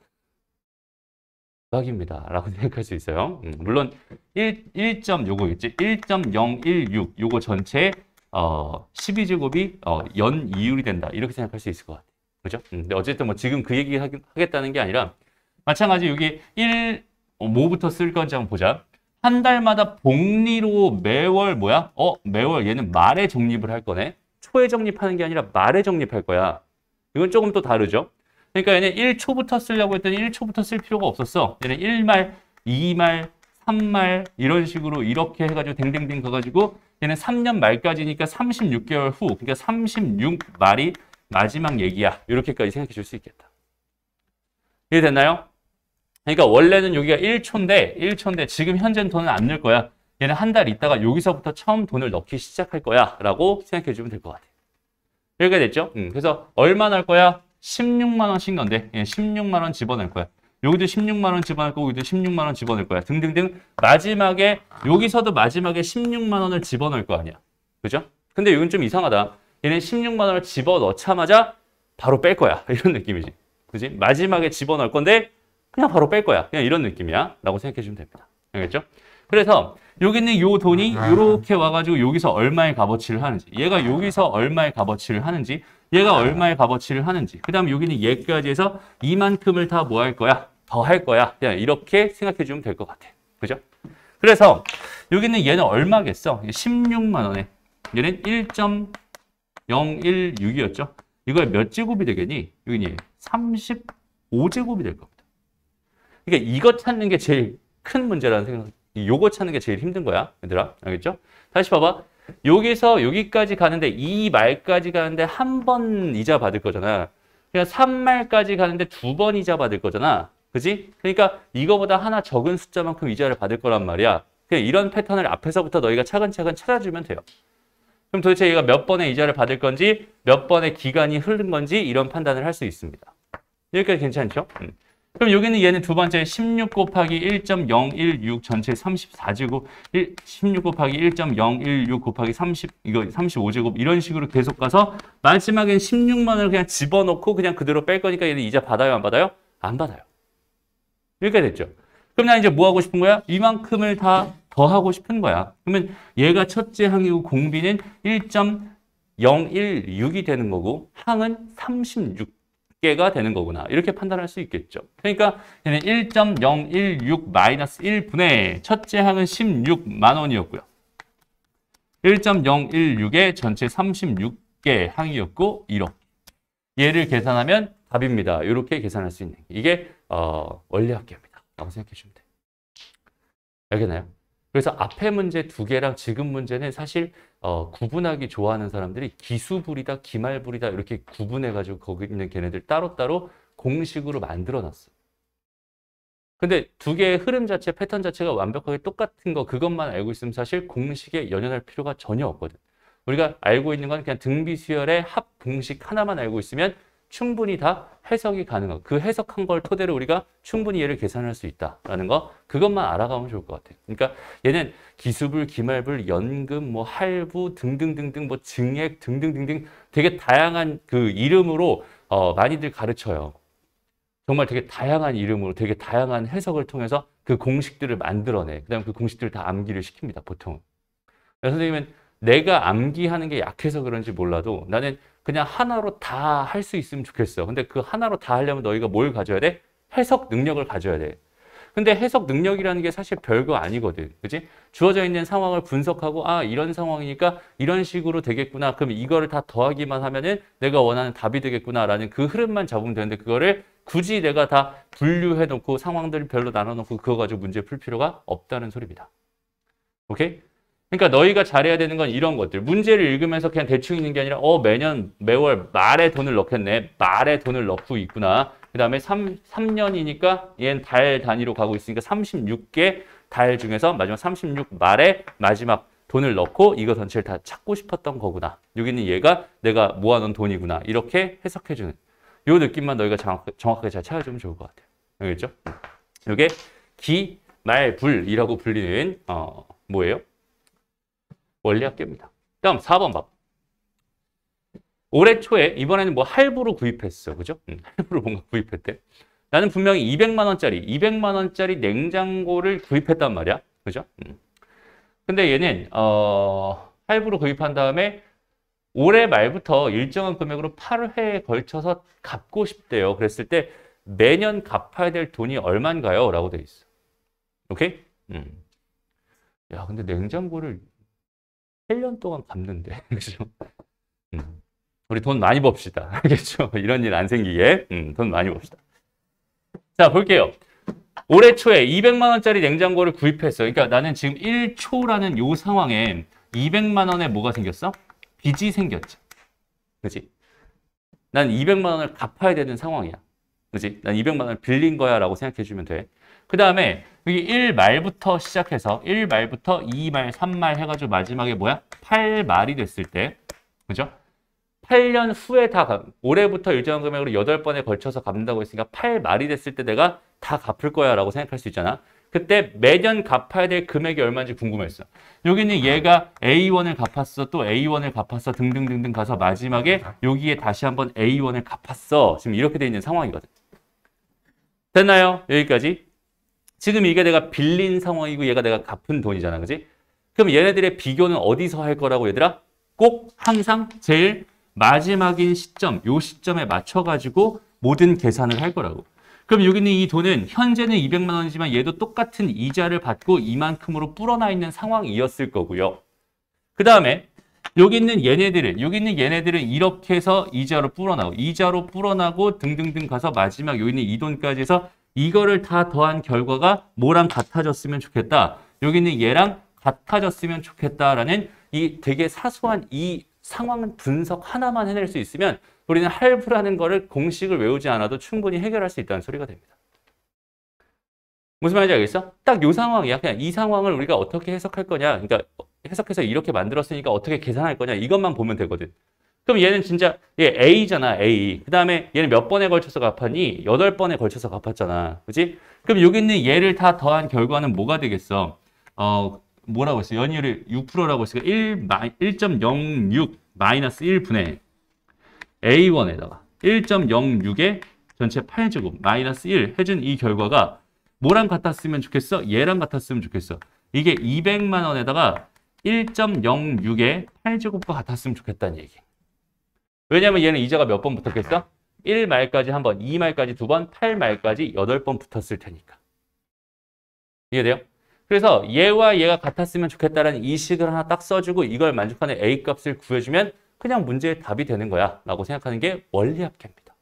대박입니다. 라고 생각할 수 있어요. 음, 물론 1, 1. 요거 있지? 1.016 요거 전체 어, 12제곱이 어, 연 이율이 된다. 이렇게 생각할 수 있을 것 같아요. 그죠? 음, 근데 어쨌든 뭐 지금 그 얘기 하겠다는 게 아니라 마찬가지 여기 1 어, 뭐부터 쓸 건지 한번 보자. 한 달마다 복리로 매월 뭐야? 어 매월 얘는 말에 적립을 할 거네. 초에 적립하는 게 아니라 말에 적립할 거야. 이건 조금 또 다르죠. 그러니까 얘는 1초부터 쓰려고 했더니 1초부터 쓸 필요가 없었어. 얘는 1말, 2말, 3말 이런 식으로 이렇게 해가지고 댕댕댕 가가지고 얘는 3년 말까지니까 36개월 후 그러니까 36말이 마지막 얘기야. 이렇게까지 생각해 줄 수 있겠다. 이해 됐나요? 그러니까 원래는 여기가 1초인데 1초인데 지금 현재는 돈을 안 넣을 거야. 얘는 한 달 있다가 여기서부터 처음 돈을 넣기 시작할 거야. 라고 생각해 주면 될 것 같아요. 이렇게 됐죠? 음, 그래서 얼마 날 거야? 16만 원씩 건데 예, 16만 원 집어넣을 거야. 여기도 16만 원 집어넣을 거고 여기도 16만 원 집어넣을 거야. 등등등 마지막에 여기서도 마지막에 16만 원을 집어넣을 거 아니야. 그죠? 근데 이건 좀 이상하다. 얘는 16만 원을 집어넣자마자 바로 뺄 거야. 이런 느낌이지. 그지? 마지막에 집어넣을 건데 그냥 바로 뺄 거야. 그냥 이런 느낌이야. 라고 생각해 주면 됩니다. 알겠죠? 그래서 여기 있는 요 돈이 이렇게 아. 와가지고 여기서 얼마의 값어치를 하는지 얘가 여기서 얼마의 값어치를 하는지 얘가 얼마의 값어치를 하는지 그 다음 여기는 얘까지 해서 이만큼을 다 뭐 할 거야? 더 할 거야. 그냥 이렇게 생각해 주면 될 것 같아. 그죠? 그래서 여기는 얘는 얼마겠어? 16만 원에 얘는 1.016이었죠? 이거몇 제곱이 되겠니? 여기는 35제곱이 될 겁니다. 그러니까 이거 찾는 게 제일 큰 문제라는 생각. 요거 찾는 게 제일 힘든 거야, 얘들아. 알겠죠? 다시 봐봐. 여기서 여기까지 가는데 이 말까지 가는데 한 번 이자 받을 거잖아. 그러 그러니까 3말까지 가는데 두 번 이자 받을 거잖아. 그지? 그러니까 이거보다 하나 적은 숫자만큼 이자를 받을 거란 말이야. 그냥 이런 패턴을 앞에서부터 너희가 차근차근 찾아주면 돼요. 그럼 도대체 얘가 몇 번의 이자를 받을 건지, 몇 번의 기간이 흐른 건지 이런 판단을 할 수 있습니다. 여기까지 괜찮죠? 음. 그럼 여기는 얘는 두 번째 16 곱하기 1.016 전체 34제곱 1, 16 곱하기 1.016 곱하기 30 이거 35제곱 이런 식으로 계속 가서 마지막엔 16만 원을 그냥 집어넣고 그냥 그대로 뺄 거니까 얘는 이자 받아요 안 받아요? 안 받아요. 이렇게 됐죠. 그럼 나 이제 뭐 하고 싶은 거야? 이만큼을 다 더하고 싶은 거야. 그러면 얘가 첫째 항이고 공비는 1.016이 되는 거고 항은 36 개가 되는 거구나. 이렇게 판단할 수 있겠죠. 그러니까 얘는 1.016 마이너스 1분의 첫째 항은 16만 원이었고요. 1.016의 전체 36개 항이었고 1억. 얘를 계산하면 답입니다. 이렇게 계산할 수 있는 이게 어, 원리학계입니다. 라고 생각해 주면 시 돼요. 알겠나요? 그래서 앞에 문제 두 개랑 지금 문제는 사실 어, 구분하기 좋아하는 사람들이 기수불이다, 기말불이다 이렇게 구분해가지고 거기 있는 걔네들 따로따로 공식으로 만들어놨어. 근데 두 개의 흐름 자체, 패턴 자체가 완벽하게 똑같은 거 그것만 알고 있으면 사실 공식에 연연할 필요가 전혀 없거든. 우리가 알고 있는 건 그냥 등비수열의 합 공식 하나만 알고 있으면 충분히 다 해석이 가능한그 해석한 걸 토대로 우리가 충분히 얘를 계산할 수 있다라는 거 그것만 알아가면 좋을 것 같아요. 그러니까 얘는 기수불, 기말불, 연금, 뭐 할부 등등등등 뭐 증액 등등등등 되게 다양한 그 이름으로 어, 많이들 가르쳐요. 정말 되게 다양한 이름으로 되게 다양한 해석을 통해서 그 공식들을 만들어내. 그다음 그 공식들을 다 암기를 시킵니다. 보통. 선생님은 내가 암기하는 게 약해서 그런지 몰라도 나는 그냥 하나로 다 할 수 있으면 좋겠어. 근데 그 하나로 다 하려면 너희가 뭘 가져야 돼? 해석 능력을 가져야 돼. 근데 해석 능력이라는 게 사실 별거 아니거든. 그지? 주어져 있는 상황을 분석하고, 아, 이런 상황이니까 이런 식으로 되겠구나. 그럼 이거를 다 더하기만 하면은 내가 원하는 답이 되겠구나라는 그 흐름만 잡으면 되는데, 그거를 굳이 내가 다 분류해 놓고 상황들을 별로 나눠 놓고 그거 가지고 문제 풀 필요가 없다는 소리입니다. 오케이? 그러니까 너희가 잘해야 되는 건 이런 것들. 문제를 읽으면서 그냥 대충 읽는 게 아니라 어 매년 매월 말에 돈을 넣겠네. 말에 돈을 넣고 있구나. 그 다음에 3년이니까 얘는 달 단위로 가고 있으니까 36개 달 중에서 마지막 36 말에 마지막 돈을 넣고 이거 전체를 다 찾고 싶었던 거구나. 여기는 얘가 내가 모아놓은 돈이구나. 이렇게 해석해주는 이 느낌만 너희가 정확, 하게잘 찾아주면 좋을 것 같아요. 알겠죠? 이게 음. 기, 말, 불이라고 불리는 어, 뭐예요? 원리학교입니다. 다음 4번 봐. 올해 초에 이번에는 뭐 할부로 구입했어. 그죠? 응, 음, 할부로 뭔가 구입했대. 나는 분명히 200만 원짜리, 200만 원짜리 냉장고를 구입했단 말이야. 그죠? 응. 음. 근데 얘는 어, 할부로 구입한 다음에 올해 말부터 일정한 금액으로 8회에 걸쳐서 갚고 싶대요. 그랬을 때 매년 갚아야 될 돈이 얼만가요? 라고 돼 있어. 오케이? 음. 야, 근데 냉장고를 8년 동안 갚는데. 그죠? 음. 우리 돈 많이 봅시다 알겠죠? 이런 일 안 생기게 음, 돈 많이 봅시다 자, 볼게요. 올해 초에 200만 원짜리 냉장고를 구입했어. 요 그러니까 나는 지금 1초라는 요 상황에 200만 원에 뭐가 생겼어? 빚이 생겼지. 그지? 난 200만 원을 갚아야 되는 상황이야. 그지? 난 200만 원을 빌린 거야 라고 생각해 주면 돼. 그 다음에 여기 1말부터 시작해서 1말부터 2말, 3말 해가지고 마지막에 뭐야? 8말이 됐을 때 그죠? 8년 후에 다 올해부터 일정한 금액으로 8번에 걸쳐서 갚는다고 했으니까 8말이 됐을 때 내가 다 갚을 거야 라고 생각할 수 있잖아. 그때 매년 갚아야 될 금액이 얼마인지 궁금했어. 여기는 얘가 A1을 갚았어, 또 A1을 갚았어 등등등등 가서 마지막에 여기에 다시 한번 A1을 갚았어. 지금 이렇게 돼 있는 상황이거든. 됐나요? 여기까지. 지금 이게 내가 빌린 상황이고 얘가 내가 갚은 돈이잖아. 그지? 그럼 얘네들의 비교는 어디서 할 거라고 얘들아? 꼭 항상 제일 마지막인 시점, 요 시점에 맞춰가지고 모든 계산을 할 거라고. 그럼 여기 있는 이 돈은 현재는 200만 원이지만 얘도 똑같은 이자를 받고 이만큼으로 불어나 있는 상황이었을 거고요. 그 다음에 여기 있는 얘네들은 여기 있는 얘네들은 이렇게 해서 이자로 불어나고 이자로 불어나고 등등등 가서 마지막 여기 있는 이 돈까지 해서 이거를 다 더한 결과가 뭐랑 같아졌으면 좋겠다. 여기 는 얘랑 같아졌으면 좋겠다라는 이 되게 사소한 이 상황 분석 하나만 해낼 수 있으면 우리는 할부라는 거를 공식을 외우지 않아도 충분히 해결할 수 있다는 소리가 됩니다. 무슨 말인지 알겠어? 딱 요 상황이야. 그냥 이 상황을 우리가 어떻게 해석할 거냐. 그러니까 해석해서 이렇게 만들었으니까 어떻게 계산할 거냐. 이것만 보면 되거든. 그럼 얘는 진짜 얘 A잖아, A. 그 다음에 얘는 몇 번에 걸쳐서 갚았니? 여덟 번에 걸쳐서 갚았잖아. 그지 그럼 여기 있는 얘를 다 더한 결과는 뭐가 되겠어? 어, 뭐라고 했어? 연율이 6%라고 했으니까 1, 1.06 1분의 A1에다가 1 0 6의 전체 8제곱 마이너스 1 해준 이 결과가 뭐랑 같았으면 좋겠어? 얘랑 같았으면 좋겠어. 이게 200만 원에다가 1 0 6의 8제곱과 같았으면 좋겠다는 얘기. 왜냐면 얘는 이자가 몇 번 붙었겠어? 1말까지 한 번, 2말까지 두 번, 8말까지 여덟 번 붙었을 테니까. 이해돼요? 그래서 얘와 얘가 같았으면 좋겠다라는 이식을 하나 딱 써주고 이걸 만족하는 A값을 구해주면 그냥 문제의 답이 되는 거야 라고 생각하는 게 원리학계입니다.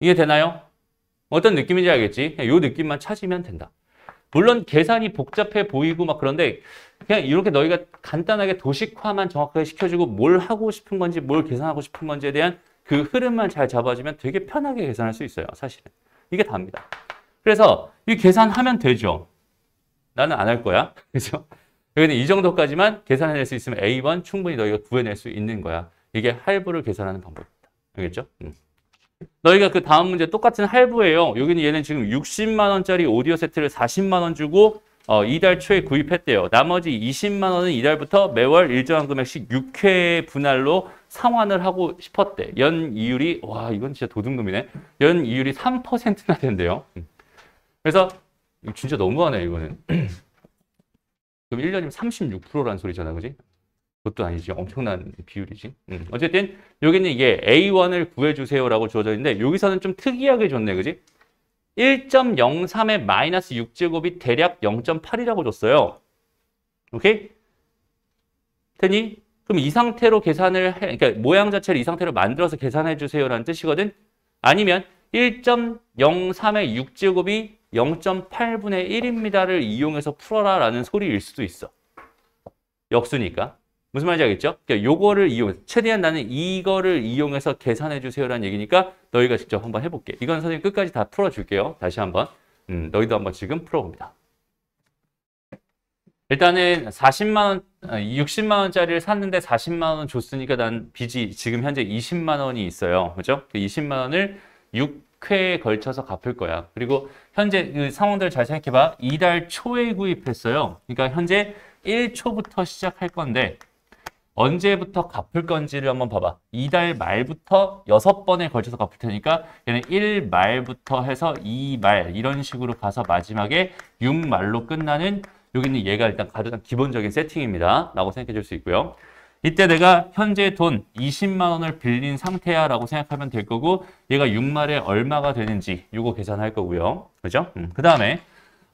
이해되나요? 어떤 느낌인지 알겠지? 이 느낌만 찾으면 된다. 물론 계산이 복잡해 보이고 막 그런데 그냥 이렇게 너희가 간단하게 도식화만 정확하게 시켜주고 뭘 하고 싶은 건지 뭘 계산하고 싶은 건지에 대한 그 흐름만 잘 잡아주면 되게 편하게 계산할 수 있어요. 사실은. 이게 답니다. 그래서 이 계산하면 되죠. 나는 안 할 거야. 그죠? 근데 이 정도까지만 계산해낼 수 있으면 a 번 충분히 너희가 구해낼 수 있는 거야. 이게 할부를 계산하는 방법입니다. 알겠죠? 음. 너희가 그 다음 문제 똑같은 할부예요. 여기는 얘는 지금 60만 원짜리 오디오 세트를 40만 원 주고 어, 이달 초에 구입했대요. 나머지 20만 원은 이달부터 매월 일정한 금액씩 6회 분할로 상환을 하고 싶었대. 연 이율이 와 이건 진짜 도둑놈이네. 연 이율이 3%나 된대요. 음. 그래서 진짜 너무하네 이거는. 그럼 1년이면 36%라는 소리잖아, 그지? 그것도 아니지. 엄청난 비율이지. 음. 어쨌든 여기는 이게 A1을 구해주세요라고 주어져 있는데 여기서는 좀 특이하게 줬네, 그지? 1.03의 마이너스 6제곱이 대략 0.8이라고 줬어요. 오케이? 테니 그럼 이 상태로 계산을 해, 그러니까 모양 자체를 이 상태로 만들어서 계산해 주세요라는 뜻이거든. 아니면 1.03의 6제곱이 0.8분의 1입니다를 이용해서 풀어라라는 소리일 수도 있어. 역수니까. 무슨 말인지 알겠죠? 그러니까 요거를 이용, 해 최대한 나는 이거를 이용해서 계산해 주세요라는 얘기니까 너희가 직접 한번 해볼게. 이건 선생님 끝까지 다 풀어줄게요. 다시 한번. 음, 너희도 한번 지금 풀어봅니다. 일단은 40만 원, 60만 아, 원짜리를 샀는데 40만 원 줬으니까 난 빚이 지금 현재 20만 원이 있어요. 그죠? 그 20만 원을 6회에 걸쳐서 갚을 거야. 그리고 현재 그 상황들 을잘 생각해봐. 이달 초에 구입했어요. 그러니까 현재 1초부터 시작할 건데 언제부터 갚을 건지를 한번 봐봐. 이달 말부터 여섯 번에 걸쳐서 갚을 테니까 얘는 일말부터 해서 2말 이런 식으로 가서 마지막에 6말로 끝나는 여기는 얘가 일단 가장 기본적인 세팅입니다. 라고 생각해 줄 수 있고요. 이때 내가 현재 돈 20만 원을 빌린 상태야 라고 생각하면 될 거고 얘가 6말에 얼마가 되는지 이거 계산할 거고요. 그죠? 음, 그 다음에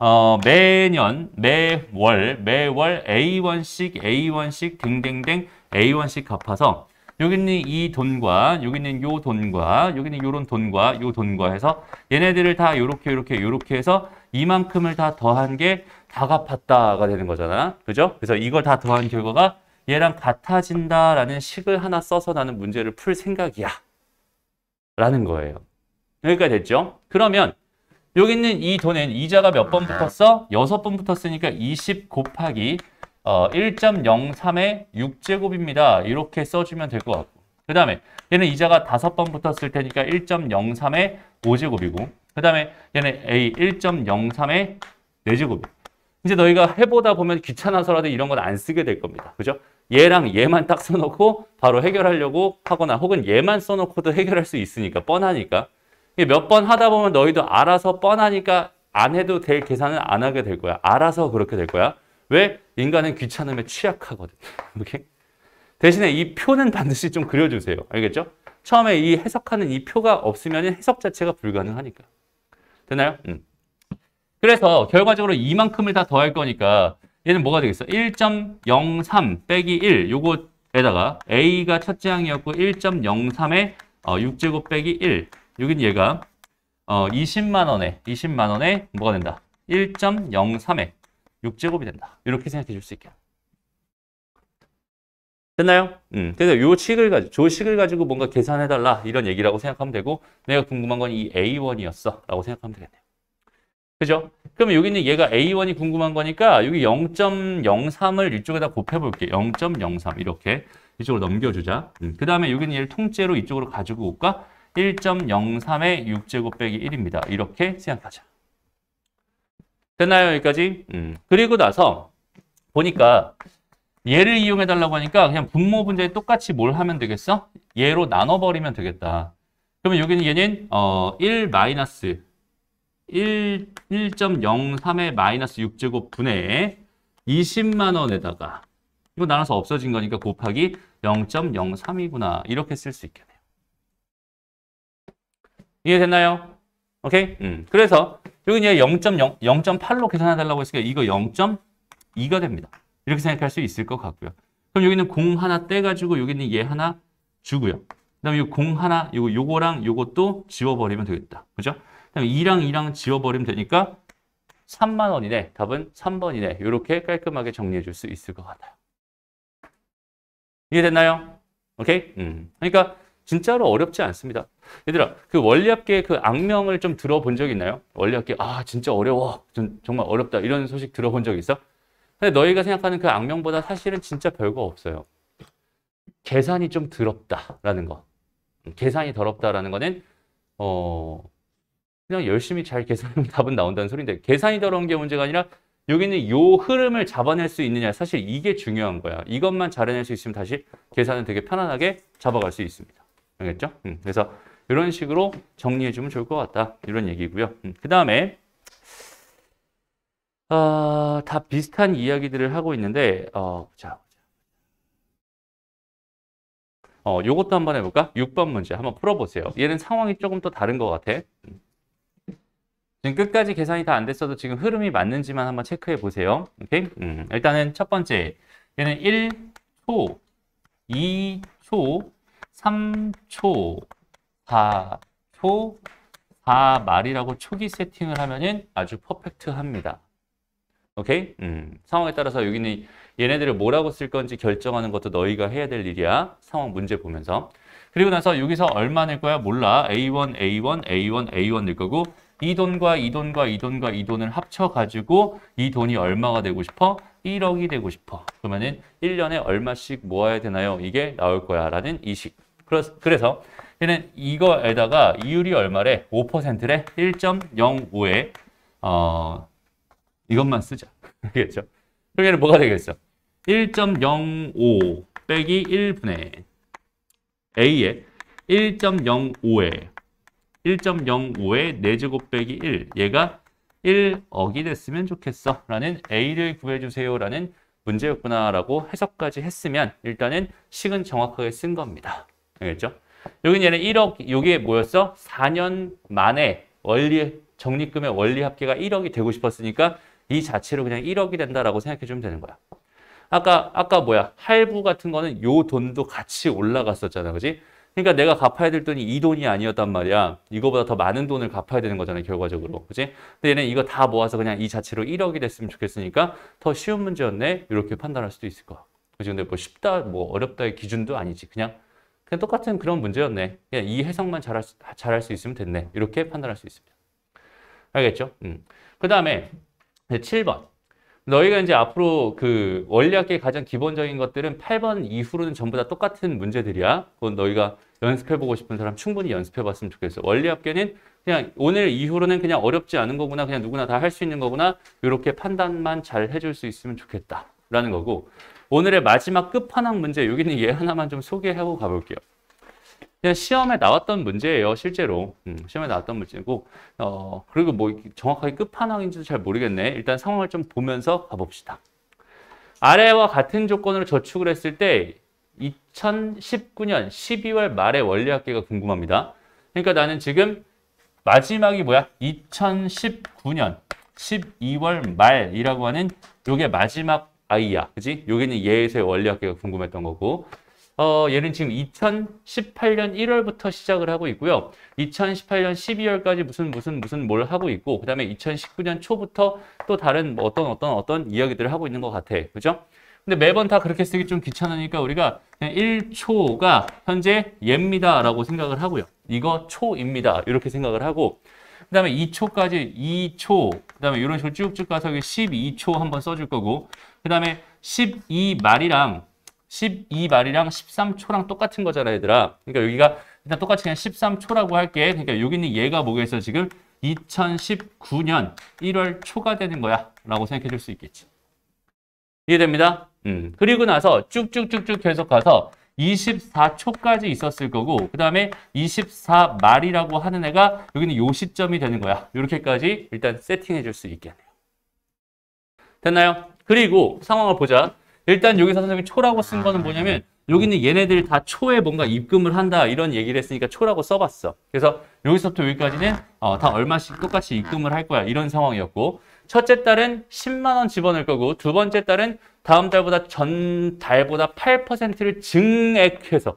어, 매년, 매월, 매월 A1씩, A1씩 등등등 A1씩 갚아서 여기 는이 돈과 여기 는요 돈과 여기 는 요런 돈과 요 돈과 해서 얘네들을 다 요렇게 요렇게 요렇게 해서 이만큼을 다 더한 게 다 갚았다가 되는 거잖아. 그죠? 그래서 이걸 다 더한 결과가 얘랑 같아진다라는 식을 하나 써서 나는 문제를 풀 생각이야. 라는 거예요. 여기까지 됐죠? 그러면 여기 있는 이 돈엔 이자가 몇번 아. 붙었어? 여섯 번 붙었으니까 20 곱하기 어, 1.03의 6제곱입니다. 이렇게 써주면 될 것 같고 그 다음에 얘는 이자가 다섯 번 붙었을 테니까 1.03의 5제곱이고 그 다음에 얘는 A 1.03의 4제곱 이제 너희가 해보다 보면 귀찮아서라도 이런 건 안 쓰게 될 겁니다. 그죠? 얘랑 얘만 딱 써놓고 바로 해결하려고 하거나 혹은 얘만 써놓고도 해결할 수 있으니까 뻔하니까 몇번 하다 보면 너희도 알아서 뻔하니까 안 해도 될 계산을 안 하게 될 거야. 알아서 그렇게 될 거야. 왜? 인간은 귀찮음에 취약하거든. 이렇게. 대신에 이 표는 반드시 좀 그려주세요. 알겠죠? 처음에 이 해석하는 이 표가 없으면 해석 자체가 불가능하니까. 되나요? 음. 그래서 결과적으로 이만큼을 다 더할 거니까 얘는 뭐가 되겠어? 1.03 빼기 1 요거에다가 A가 첫째 항이었고 1.03의 6제곱 어, 빼기 1 여긴 얘가 어, 20만 원에 20만 원에 뭐가 된다? 1.03에 6제곱이 된다. 이렇게 생각해 줄 수 있게. 됐나요? 음. 그래서 요 식을 가지고 조 식을 가지고 뭔가 계산해 달라 이런 얘기라고 생각하면 되고 내가 궁금한 건 이 A1이었어라고 생각하면 되겠네요. 그죠? 그럼 여기는 얘가 A1이 궁금한 거니까 여기 0.03을 이쪽에다 곱해 볼게요. 0.03 이렇게 이쪽으로 넘겨주자. 음. 그 다음에 여기는 얘를 통째로 이쪽으로 가지고 올까? 1.03의 6제곱 빼기 1입니다. 이렇게 생각하자. 됐나요? 여기까지? 음. 그리고 나서 보니까 얘를 이용해달라고 하니까 그냥 분모 분자에 똑같이 뭘 하면 되겠어? 얘로 나눠버리면 되겠다. 그러면 여기는 얘는 어, 1 마이너스 1, 0 3의 마이너스 6제곱 분에 20만 원에다가 이거 나눠서 없어진 거니까 곱하기 0.03이구나. 이렇게 쓸 수 있겠네. 이해됐나요? 오케이? 음. 그래서 여기 이제 0.0, 0.8로 계산해달라고 했으니까 이거 0.2가 됩니다. 이렇게 생각할 수 있을 것 같고요. 그럼 여기는 0 하나 떼가지고 여기는 얘 하나 주고요. 그 다음에 공 하나, 요거, 요거랑 요것도 지워버리면 되겠다. 그죠? 그 다음에 2랑 2랑 지워버리면 되니까 3만 원이네. 답은 3번이네. 이렇게 깔끔하게 정리해 줄 수 있을 것 같아요. 이해됐나요? 오케이? 음. 그러니까 진짜로 어렵지 않습니다. 얘들아, 그 원리학계의 그 악명을 좀 들어본 적 있나요? 원리학계, 아, 진짜 어려워. 좀, 정말 어렵다. 이런 소식 들어본 적 있어? 근데 너희가 생각하는 그 악명보다 사실은 진짜 별거 없어요. 계산이 좀 더럽다라는 거. 계산이 더럽다라는 거는, 어, 그냥 열심히 잘 계산하면 답은 나온다는 소리인데, 계산이 더러운 게 문제가 아니라, 여기는 요 흐름을 잡아낼 수 있느냐. 사실 이게 중요한 거야. 이것만 잘해낼 수 있으면 다시 계산은 되게 편안하게 잡아갈 수 있습니다. 알겠죠? 음, 그래서 이런 식으로 정리해주면 좋을 것 같다. 이런 얘기고요. 음, 그 다음에 어, 다 비슷한 이야기들을 하고 있는데 어, 자, 어, 요것도 한번 해볼까? 6번 문제 한번 풀어보세요. 얘는 상황이 조금 또 다른 것 같아. 지금 끝까지 계산이 다 안 됐어도 지금 흐름이 맞는지만 한번 체크해 보세요. 오케이? 음, 일단은 첫 번째. 얘는 1초, 2초, 3초, 4초 4말이라고 초기 세팅을 하면은 아주 퍼펙트합니다. 오케이? 음, 상황에 따라서 여기는 얘네들을 뭐라고 쓸 건지 결정하는 것도 너희가 해야 될 일이야. 상황 문제 보면서. 그리고 나서 여기서 얼마 낼 거야? 몰라. A1, A1, A1, A1 낼 거고 이 돈과 이 돈과 이 돈과 이 돈을 합쳐가지고 이 돈이 얼마가 되고 싶어? 1억이 되고 싶어. 그러면은 1년에 얼마씩 모아야 되나요? 이게 나올 거야. 라는 이식. 그래서 얘는 이거에다가 이율이 얼마래? 5%래? 1.05에 어, 이것만 쓰자. 알겠죠? 그럼 얘는 뭐가 되겠어? 1.05 빼기 1분의 A에 1.05에 1.05에 4제곱 빼기 1 얘가 1억이 됐으면 좋겠어 라는 A를 구해주세요 라는 문제였구나 라고 해석까지 했으면 일단은 식은 정확하게 쓴 겁니다. 알겠죠? 여기 얘는 1억, 이게 뭐였어? 4년 만에 원리, 적립금의 원리 합계가 1억이 되고 싶었으니까 이 자체로 그냥 1억이 된다라고 생각해 주면 되는 거야. 아까, 아까 뭐야? 할부 같은 거는 요 돈도 같이 올라갔었잖아. 그지? 그러니까 내가 갚아야 될 돈이 이 돈이 아니었단 말이야. 이거보다 더 많은 돈을 갚아야 되는 거잖아, 결과적으로. 그지? 근데 얘는 이거 다 모아서 그냥 이 자체로 1억이 됐으면 좋겠으니까 더 쉬운 문제였네? 이렇게 판단할 수도 있을 거야. 그지? 근데 뭐 쉽다, 뭐 어렵다의 기준도 아니지. 그냥 그냥 똑같은 그런 문제였네. 그냥 이 해석만 잘할 수, 잘할 수 있으면 됐네. 이렇게 판단할 수 있습니다. 알겠죠? 음. 그 다음에 7번. 너희가 이제 앞으로 그 원리학계의 가장 기본적인 것들은 8번 이후로는 전부 다 똑같은 문제들이야. 그건 너희가 연습해보고 싶은 사람 충분히 연습해봤으면 좋겠어. 원리학계는 그냥 오늘 이후로는 그냥 어렵지 않은 거구나. 그냥 누구나 다 할 수 있는 거구나. 이렇게 판단만 잘 해줄 수 있으면 좋겠다. 라는 거고 오늘의 마지막 끝판왕 문제 여기는 얘 하나만 좀 소개하고 가볼게요. 그냥 시험에 나왔던 문제예요, 실제로. 음, 시험에 나왔던 문제고, 어, 그리고 뭐 정확하게 끝판왕인지도 잘 모르겠네. 일단 상황을 좀 보면서 가봅시다. 아래와 같은 조건으로 저축을 했을 때 2019년 12월 말에 원리학계가 궁금합니다. 그러니까 나는 지금 마지막이 뭐야? 2019년 12월 말이라고 하는 요게 마지막 아이야. 그지? 요게 는예에서 원리학계가 궁금했던 거고. 어, 얘는 지금 2018년 1월부터 시작을 하고 있고요. 2018년 12월까지 무슨 무슨 무슨 뭘 하고 있고 그다음에 2019년 초부터 또 다른 뭐 어떤 어떤 어떤 이야기들을 하고 있는 것 같아. 그죠? 근데 매번 다 그렇게 쓰기 좀 귀찮으니까 우리가 그냥 1초가 현재 예입니다라고 생각을 하고요. 이거 초입니다. 이렇게 생각을 하고 그 다음에 2초까지 2초, 그 다음에 이런 식으로 쭉쭉 가서 12초 한번 써줄 거고 그 다음에 1 2마리랑1 2마리랑 13초랑 똑같은 거잖아 얘들아. 그러니까 여기가 일단 똑같이 그냥 13초라고 할게. 그러니까 여기 있는 얘가 뭐겠어 지금 2019년 1월 초가 되는 거야 라고 생각해 줄 수 있겠지. 이해됩니다? 음. 그리고 나서 쭉쭉쭉쭉 계속 가서 24초까지 있었을 거고 그 다음에 24말이라고 하는 애가 여기는 요 시점이 되는 거야. 이렇게까지 일단 세팅해 줄 수 있겠네요. 됐나요? 그리고 상황을 보자. 일단 여기서 선생님이 초라고 쓴 거는 아. 뭐냐면 여기는 얘네들 다 초에 뭔가 입금을 한다 이런 얘기를 했으니까 초라고 써봤어. 그래서 여기서부터 여기까지는 어, 다 얼마씩 똑같이 입금을 할 거야 이런 상황이었고 첫째 딸은 10만 원 집어넣을 거고 두 번째 딸은 다음 달보다 전 달보다 8%를 증액해서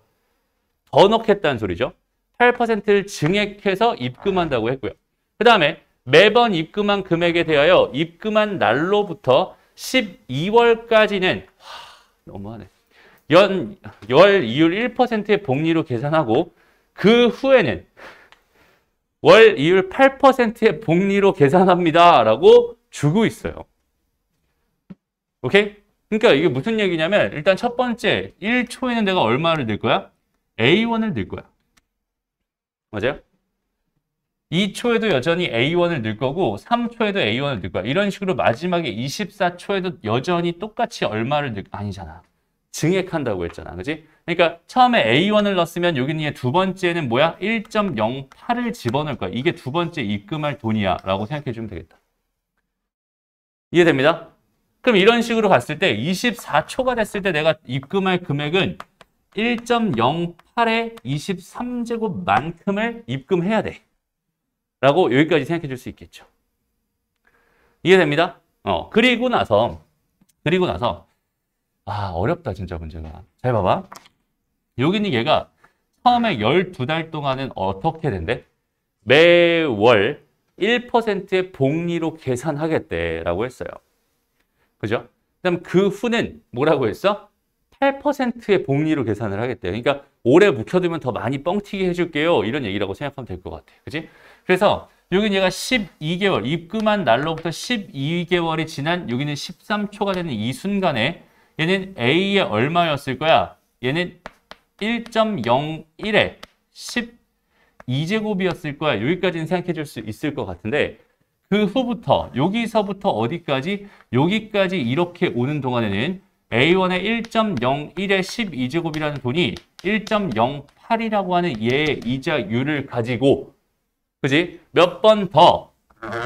더 넣겠다는 소리죠. 8%를 증액해서 입금한다고 했고요. 그 다음에 매번 입금한 금액에 대하여 입금한 날로부터 12월까지는 와, 너무하네. 연, 월 이율 1%의 복리로 계산하고 그 후에는 월 이율 8%의 복리로 계산합니다. 라고 주고 있어요. 오케이? 그러니까 이게 무슨 얘기냐면 일단 첫 번째 1초에는 내가 얼마를 넣을 거야? A1을 넣을 거야. 맞아요? 2초에도 여전히 A1을 넣을 거고 3초에도 A1을 넣을 거야. 이런 식으로 마지막에 24초에도 여전히 똑같이 얼마를 넣을 아니잖아. 증액한다고 했잖아. 그지 그러니까 처음에 A1을 넣었으면 여기는 두 번째는 뭐야? 1.08을 집어넣을 거야. 이게 두 번째 입금할 돈이야. 라고 생각해 주면 되겠다. 이해됩니다? 그럼 이런 식으로 봤을 때 24초가 됐을 때 내가 입금할 금액은 1.08의 23제곱만큼을 입금해야 돼. 라고 여기까지 생각해 줄 수 있겠죠. 이해됩니다? 어, 그리고 나서, 그리고 나서, 아, 어렵다, 진짜 문제가. 잘 봐봐. 여기는 얘가 처음에 12달 동안은 어떻게 된대? 매월 1%의 복리로 계산하겠대라고 했어요. 그죠? 그다음 그 후는 뭐라고 했어? 8%의 복리로 계산을 하겠대요. 그러니까 오래 묵혀두면 더 많이 뻥튀기 해줄게요. 이런 얘기라고 생각하면 될 것 같아요. 그지? 그래서 여기는 얘가 12개월, 입금한 날로부터 12개월이 지난 여기는 13초가 되는 이 순간에 얘는 A의 얼마였을 거야? 얘는 1.01에 12제곱이었을 거야. 여기까지는 생각해 줄 수 있을 것 같은데 그 후부터 여기서부터 어디까지 여기까지 이렇게 오는 동안에는 A1의 1.01의 12제곱이라는 돈이 1.08이라고 하는 얘의 이자율을 가지고 그지? 몇 번 더?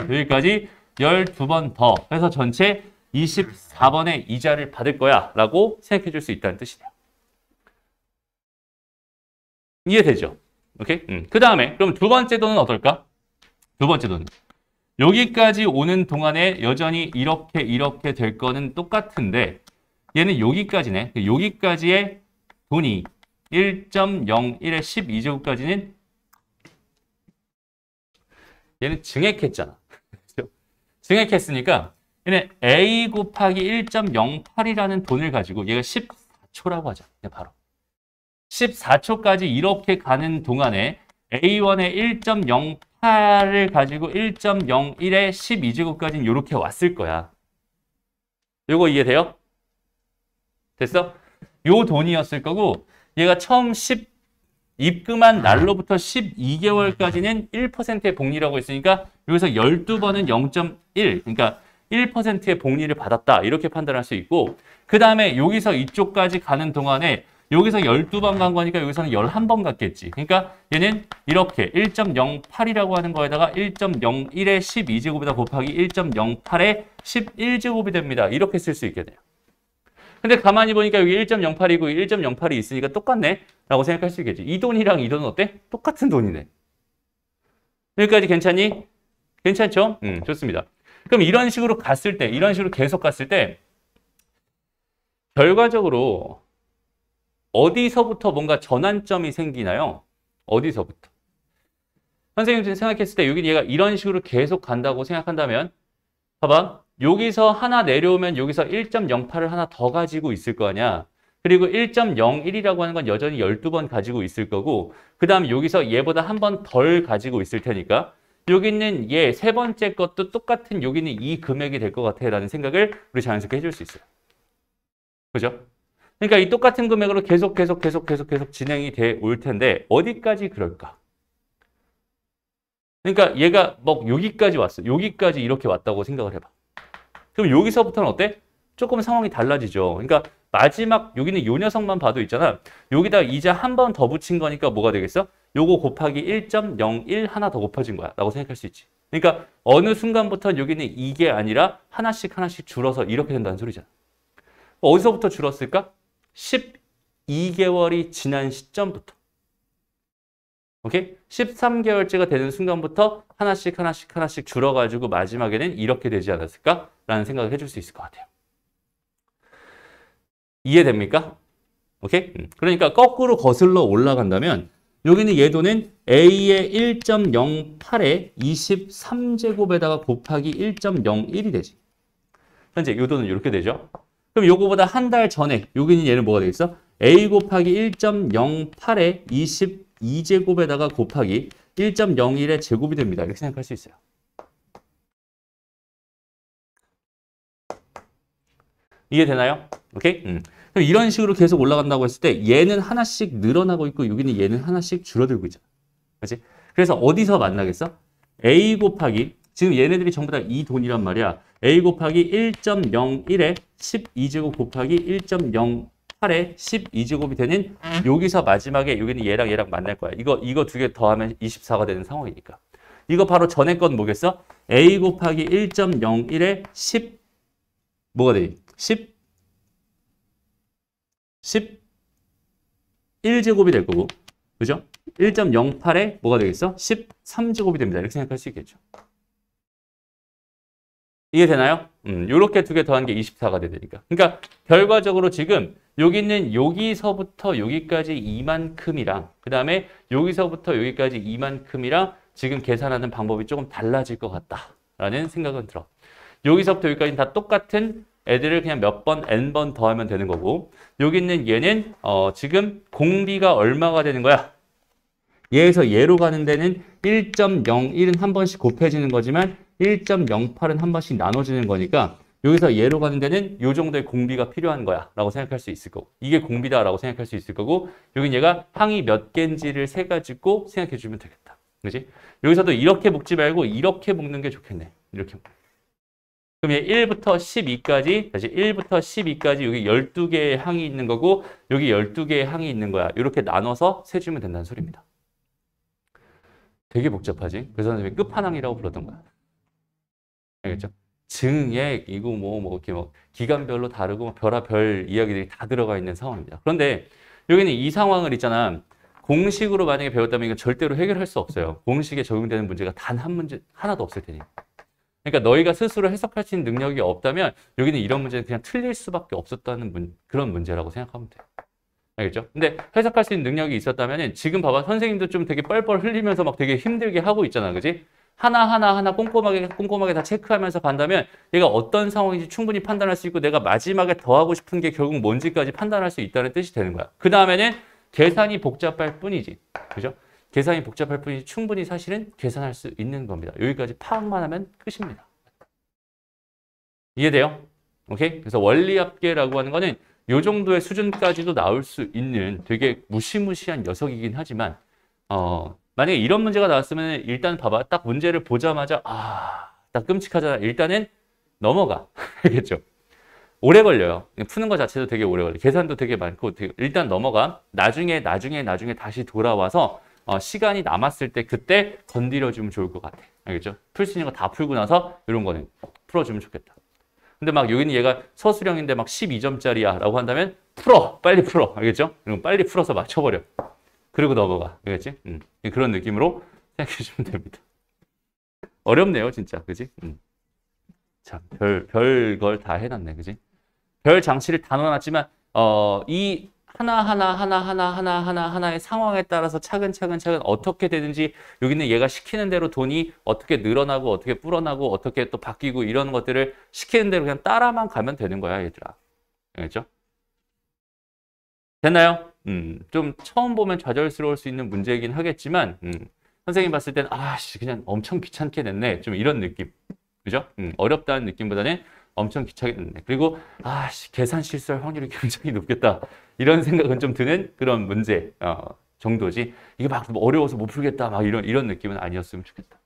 여기까지 12번 더 해서 전체 24번의 이자를 받을 거야 라고 생각해 줄 수 있다는 뜻이네요. 이해되죠? 오케이? 음. 그 다음에 그럼 두 번째 돈은 어떨까? 두 번째 돈. 여기까지 오는 동안에 여전히 이렇게 이렇게 될 거는 똑같은데 얘는 여기까지네. 그 여기까지의 돈이 1 0 1에 12제곱까지는 얘는 증액했잖아. 증액했으니까 얘는 A 곱하기 1.08이라는 돈을 가지고 얘가 14초라고 하자. 바로. 14초까지 이렇게 가는 동안에 A1의 1 0 8을 가지고 1.01에 12제곱까지는 이렇게 왔을 거야. 요거 이해돼요? 됐어? 요 돈이었을 거고 얘가 처음 10 입금한 날로부터 12개월까지는 1%의 복리라고 했으니까 여기서 12번은 0.1 그러니까 1%의 복리를 받았다 이렇게 판단할 수 있고 그 다음에 여기서 이쪽까지 가는 동안에 여기서 12번 간 거니까 여기서는 11번 갔겠지. 그러니까 얘는 이렇게 1.08이라고 하는 거에다가 1 0 1에 12제곱이다 곱하기 1 0 8에 11제곱이 됩니다. 이렇게 쓸 수 있게 돼요. 근데 가만히 보니까 여기 1.08이고 1.08이 있으니까 똑같네 라고 생각할 수 있겠지. 이 돈이랑 이 돈은 어때? 똑같은 돈이네. 여기까지 괜찮니? 괜찮죠? 음, 좋습니다. 그럼 이런 식으로 갔을 때, 이런 식으로 계속 갔을 때 결과적으로 어디서부터 뭔가 전환점이 생기나요? 어디서부터? 선생님 지 생각했을 때 여기 얘가 이런 식으로 계속 간다고 생각한다면 봐봐 여기서 하나 내려오면 여기서 1.08을 하나 더 가지고 있을 거 아니야 그리고 1.01이라고 하는 건 여전히 12번 가지고 있을 거고 그 다음 여기서 얘보다 한 번 덜 가지고 있을 테니까 여기 있는 얘 세 번째 것도 똑같은 여기 는이 금액이 될 것 같아 라는 생각을 우리 자연스럽게 해줄 수 있어요 그죠? 그러니까 이 똑같은 금액으로 계속 계속 계속 계속 계속 진행이 돼 올 텐데 어디까지 그럴까? 그러니까 얘가 뭐 여기까지 왔어. 여기까지 이렇게 왔다고 생각을 해봐. 그럼 여기서부터는 어때? 조금 상황이 달라지죠. 그러니까 마지막 여기는 요 녀석만 봐도 있잖아. 여기다 이제한 번 더 붙인 거니까 뭐가 되겠어? 요거 곱하기 1.01 하나 더 곱해진 거야 라고 생각할 수 있지. 그러니까 어느 순간부터 여기는 이게 아니라 하나씩 하나씩 줄어서 이렇게 된다는 소리잖아. 어디서부터 줄었을까? 12개월이 지난 시점부터 오케이? 13개월째가 되는 순간부터 하나씩 하나씩 하나씩 줄어가지고 마지막에는 이렇게 되지 않았을까라는 생각을 해줄 수 있을 것 같아요. 이해됩니까? 오케이? 음. 그러니까 거꾸로 거슬러 올라간다면 여기는 얘도는 A의 1.08에 23제곱에다가 곱하기 1.01이 되지. 현재 요도는 이렇게 되죠. 그럼 요거보다 한 달 전에 요기는 얘는 뭐가 되겠어? A 곱하기 1.08에 22제곱에다가 곱하기 1.01의 제곱이 됩니다. 이렇게 생각할 수 있어요. 이해되나요? 오케이? 음. 그럼 이런 식으로 계속 올라간다고 했을 때 얘는 하나씩 늘어나고 있고 여기는 얘는 하나씩 줄어들고 있잖아. 그렇지? 그래서 어디서 만나겠어? A 곱하기 지금 얘네들이 전부 다 이 돈이란 말이야. A 곱하기 1.01에 12제곱 곱하기 1.08에 12제곱이 되는 여기서 마지막에 여기는 얘랑 얘랑 만날 거야. 이거 이거 두 개 더하면 24가 되는 상황이니까. 이거 바로 전에 건 뭐겠어? A 곱하기 1.01에 10 뭐가 돼? 10 11제곱이 될 거고. 그죠? 1.08에 뭐가 되겠어? 13제곱이 됩니다. 이렇게 생각할 수 있겠죠. 이해되나요? 음, 요렇게 두 개 더한 게 24가 되니까. 그러니까 결과적으로 지금 여기는 여기서부터 여기까지 이만큼이랑 그 다음에 여기서부터 여기까지 이만큼이랑 지금 계산하는 방법이 조금 달라질 것 같다라는 생각은 들어. 여기서부터 여기까지다 똑같은 애들을 그냥 몇 번, n번 더하면 되는 거고 여기 있는 얘는 어, 지금 공비가 얼마가 되는 거야? 얘에서 얘로 가는 데는 1.01은 한 번씩 곱해지는 거지만 1.08은 한 번씩 나눠지는 거니까 여기서 예로 가는 데는 요 정도의 공비가 필요한 거야 라고 생각할 수 있을 거고 이게 공비다 라고 생각할 수 있을 거고 여긴 얘가 항이 몇 개인지를 세 가지고 생각해 주면 되겠다 그지 여기서도 이렇게 묶지 말고 이렇게 묶는 게 좋겠네 이렇게 그럼 얘 1부터 12까지 다시 1부터 12까지 여기 12개의 항이 있는 거고 여기 12개의 항이 있는 거야 이렇게 나눠서 세주면 된다는 소리입니다 되게 복잡하지 그래서 끝판왕이라고 불렀던 거야 음. 알겠죠? 증액, 이거 뭐, 뭐, 이렇게 뭐, 기간별로 다르고, 뭐 별아별 이야기들이 다 들어가 있는 상황입니다. 그런데, 여기는 이 상황을 있잖아. 공식으로 만약에 배웠다면 이건 절대로 해결할 수 없어요. 공식에 적용되는 문제가 단 한 문제, 하나도 없을 테니. 그러니까 너희가 스스로 해석할 수 있는 능력이 없다면 여기는 이런 문제는 그냥 틀릴 수밖에 없었다는 문, 그런 문제라고 생각하면 돼요. 알겠죠? 근데 해석할 수 있는 능력이 있었다면 지금 봐봐 선생님도 좀 되게 뻘뻘 흘리면서 막 되게 힘들게 하고 있잖아. 그지? 하나하나 하나 꼼꼼하게 꼼꼼하게 다 체크하면서 간다면 얘가 어떤 상황인지 충분히 판단할 수 있고 내가 마지막에 더 하고 싶은 게 결국 뭔지까지 판단할 수 있다는 뜻이 되는 거야. 그 다음에는 계산이 복잡할 뿐이지. 그죠? 계산이 복잡할 뿐이지 충분히 사실은 계산할 수 있는 겁니다. 여기까지 파악만 하면 끝입니다. 이해돼요? 오케이? 그래서 원리합계라고 하는 거는 이 정도의 수준까지도 나올 수 있는 되게 무시무시한 녀석이긴 하지만 어, 만약에 이런 문제가 나왔으면 일단 봐봐. 딱 문제를 보자마자 아, 딱 끔찍하잖아. 일단은 넘어가. 알겠죠? 오래 걸려요. 푸는 것 자체도 되게 오래 걸려. 계산도 되게 많고 일단 넘어가. 나중에 나중에 나중에 다시 돌아와서 어, 시간이 남았을 때 그때 건드려주면 좋을 것 같아. 알겠죠? 풀 수 있는 거 다 풀고 나서 이런 거는 풀어주면 좋겠다. 근데 막 여기는 얘가 서술형인데 막 12점짜리야 라고 한다면 풀어! 빨리 풀어! 알겠죠? 그럼 빨리 풀어서 맞춰버려. 그리고 넘어가. 그겠지? 음. 그런 느낌으로 생각해 주시면 됩니다. 어렵네요, 진짜. 그지? 음. 자, 별, 별 걸 다 해놨네. 그지? 별 장치를 다 넣어놨지만, 어, 이 하나하나, 하나하나, 하나하나, 하나의 상황에 따라서 차근차근차근 어떻게 되든지 여기는 얘가 시키는 대로 돈이 어떻게 늘어나고, 어떻게 불어나고, 어떻게 또 바뀌고 이런 것들을 시키는 대로 그냥 따라만 가면 되는 거야, 얘들아. 알겠죠? 됐나요? 음, 좀 처음 보면 좌절스러울 수 있는 문제이긴 하겠지만 음, 선생님 봤을 땐 아씨 그냥 엄청 귀찮게 됐네 좀 이런 느낌 그죠? 음, 어렵다는 느낌보다는 엄청 귀찮게 됐네 그리고 아씨 계산 실수할 확률이 굉장히 높겠다 이런 생각은 좀 드는 그런 문제 어, 정도지 이게 막 어려워서 못 풀겠다 막 이런 이런 느낌은 아니었으면 좋겠다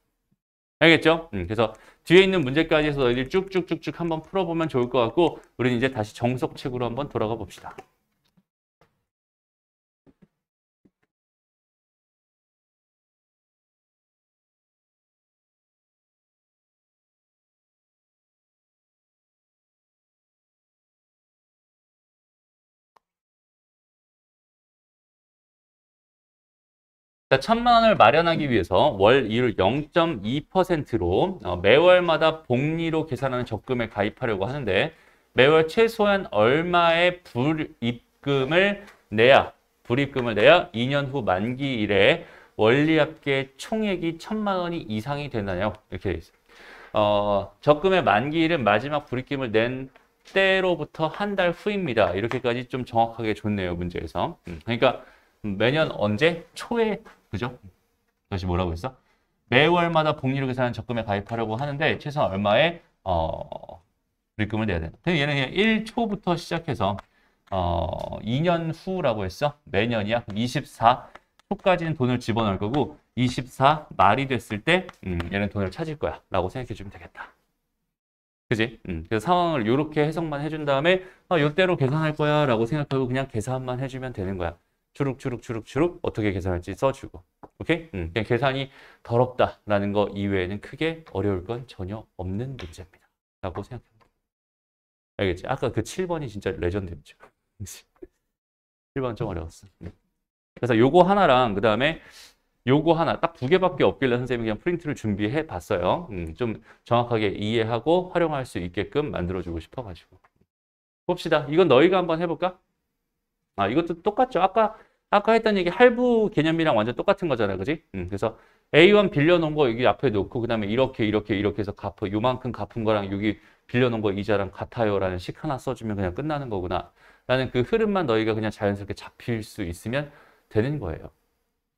알겠죠? 음, 그래서 뒤에 있는 문제까지 해서 너희들 쭉쭉쭉쭉 한번 풀어보면 좋을 것 같고 우리는 이제 다시 정석책으로 한번 돌아가 봅시다 자, 천만 원을 마련하기 위해서 월 이율 0.2%로 어, 매월마다 복리로 계산하는 적금에 가입하려고 하는데 매월 최소한 얼마의 불입금을 내야 불입금을 내야 2년 후 만기일에 원리합계 총액이 천만 원이 이상이 되나요? 이렇게 돼 있어요. 어, 적금의 만기일은 마지막 불입금을 낸 때로부터 한 달 후입니다. 이렇게까지 좀 정확하게 줬네요, 문제에서. 음, 그러니까 매년 언제? 초에 그죠? 다시 뭐라고 했어? 매월마다 복리로 계산한 적금에 가입하려고 하는데 최소한 얼마의 어, 불입금을 내야 된다. 얘는 그냥 1초부터 시작해서 어, 2년 후라고 했어. 매년이야. 24초까지는 돈을 집어넣을 거고 24 말이 됐을 때 음, 얘는 돈을 찾을 거야. 라고 생각해 주면 되겠다. 그지? 음, 그래서 상황을 이렇게 해석만 해준 다음에 어, 아, 이대로 계산할 거야 라고 생각하고 그냥 계산만 해주면 되는 거야. 주룩 주룩 주룩 주룩 어떻게 계산할지 써주고 오케이? 음. 그냥 계산이 더럽다라는 거 이외에는 크게 어려울 건 전혀 없는 문제입니다. 라고 생각합니다. 알겠지? 아까 그 7번이 진짜 레전드였죠. 7번 좀 어려웠어. 음. 그래서 요거 하나랑 그 다음에 요거 하나 딱 두 개밖에 없길래 선생님이 그냥 프린트를 준비해 봤어요. 음, 좀 정확하게 이해하고 활용할 수 있게끔 만들어주고 싶어가지고. 봅시다. 이건 너희가 한번 해볼까? 아, 이것도 똑같죠. 아까, 아까 했던 얘기 할부 개념이랑 완전 똑같은 거잖아요. 그지? 음, 그래서 A1 빌려놓은 거 여기 앞에 놓고, 그 다음에 이렇게, 이렇게, 이렇게 해서 갚아. 요만큼 갚은 거랑 여기 빌려놓은 거 이자랑 같아요. 라는 식 하나 써주면 그냥 끝나는 거구나. 라는 그 흐름만 너희가 그냥 자연스럽게 잡힐 수 있으면 되는 거예요.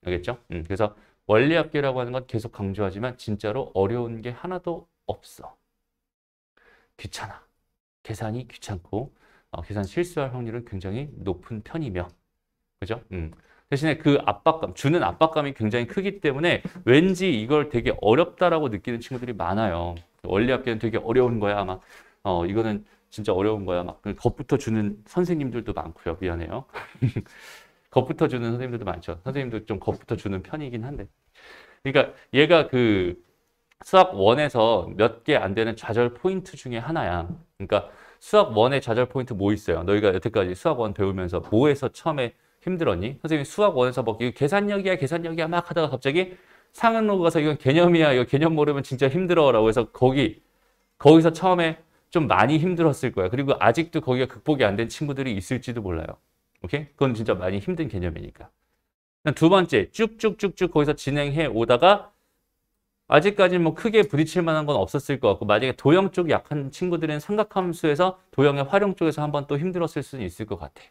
알겠죠? 음, 그래서 원리 학계라고 하는 건 계속 강조하지만 진짜로 어려운 게 하나도 없어. 귀찮아. 계산이 귀찮고 어, 계산 실수할 확률은 굉장히 높은 편이며 그죠? 음. 대신에 그 압박감, 주는 압박감이 굉장히 크기 때문에 왠지 이걸 되게 어렵다라고 느끼는 친구들이 많아요. 원리학계는 되게 어려운 거야. 막, 어, 이거는 진짜 어려운 거야. 막, 그 겁부터 주는 선생님들도 많고요. 미안해요. 겁부터 주는 선생님들도 많죠. 선생님도 좀 겁부터 주는 편이긴 한데. 그러니까 얘가 그 수학 1에서몇 개 안 되는 좌절 포인트 중에 하나야. 그러니까 수학 1의 좌절 포인트 뭐 있어요? 너희가 여태까지 수학 1 배우면서 뭐에서 처음에 힘들었니? 선생님 수학 1에서막 뭐 이거 계산력이야 계산력이야 막 하다가 갑자기 상은로 가서 이건 개념이야 이거 개념 모르면 진짜 힘들어라고 해서 거기 거기서 처음에 좀 많이 힘들었을 거야. 그리고 아직도 거기가 극복이 안 된 친구들이 있을지도 몰라요. 오케이? 그건 진짜 많이 힘든 개념이니까. 두 번째, 쭉쭉쭉쭉 거기서 진행해 오다가 아직까지 는뭐 크게 부딪힐 만한 건 없었을 것 같고 만약에 도형 쪽 약한 친구들은 삼각함수에서 도형의 활용 쪽에서 한번 또 힘들었을 수는 있을 것 같아.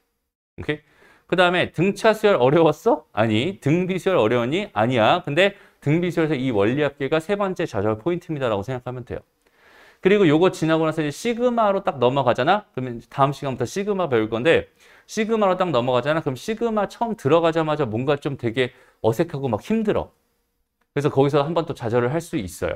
오케이? 그 다음에 등차 수열 어려웠어? 아니. 등비 수열 어려웠니? 아니야. 근데 등비 수열에서 이 원리 합계가 세 번째 좌절 포인트입니다라고 생각하면 돼요. 그리고 요거 지나고 나서 이제 시그마로 딱 넘어가잖아? 그러면 다음 시간부터 시그마 배울 건데 시그마로 딱 넘어가잖아? 그럼 시그마 처음 들어가자마자 뭔가 좀 되게 어색하고 막 힘들어. 그래서 거기서 한 번 또 좌절을 할 수 있어요.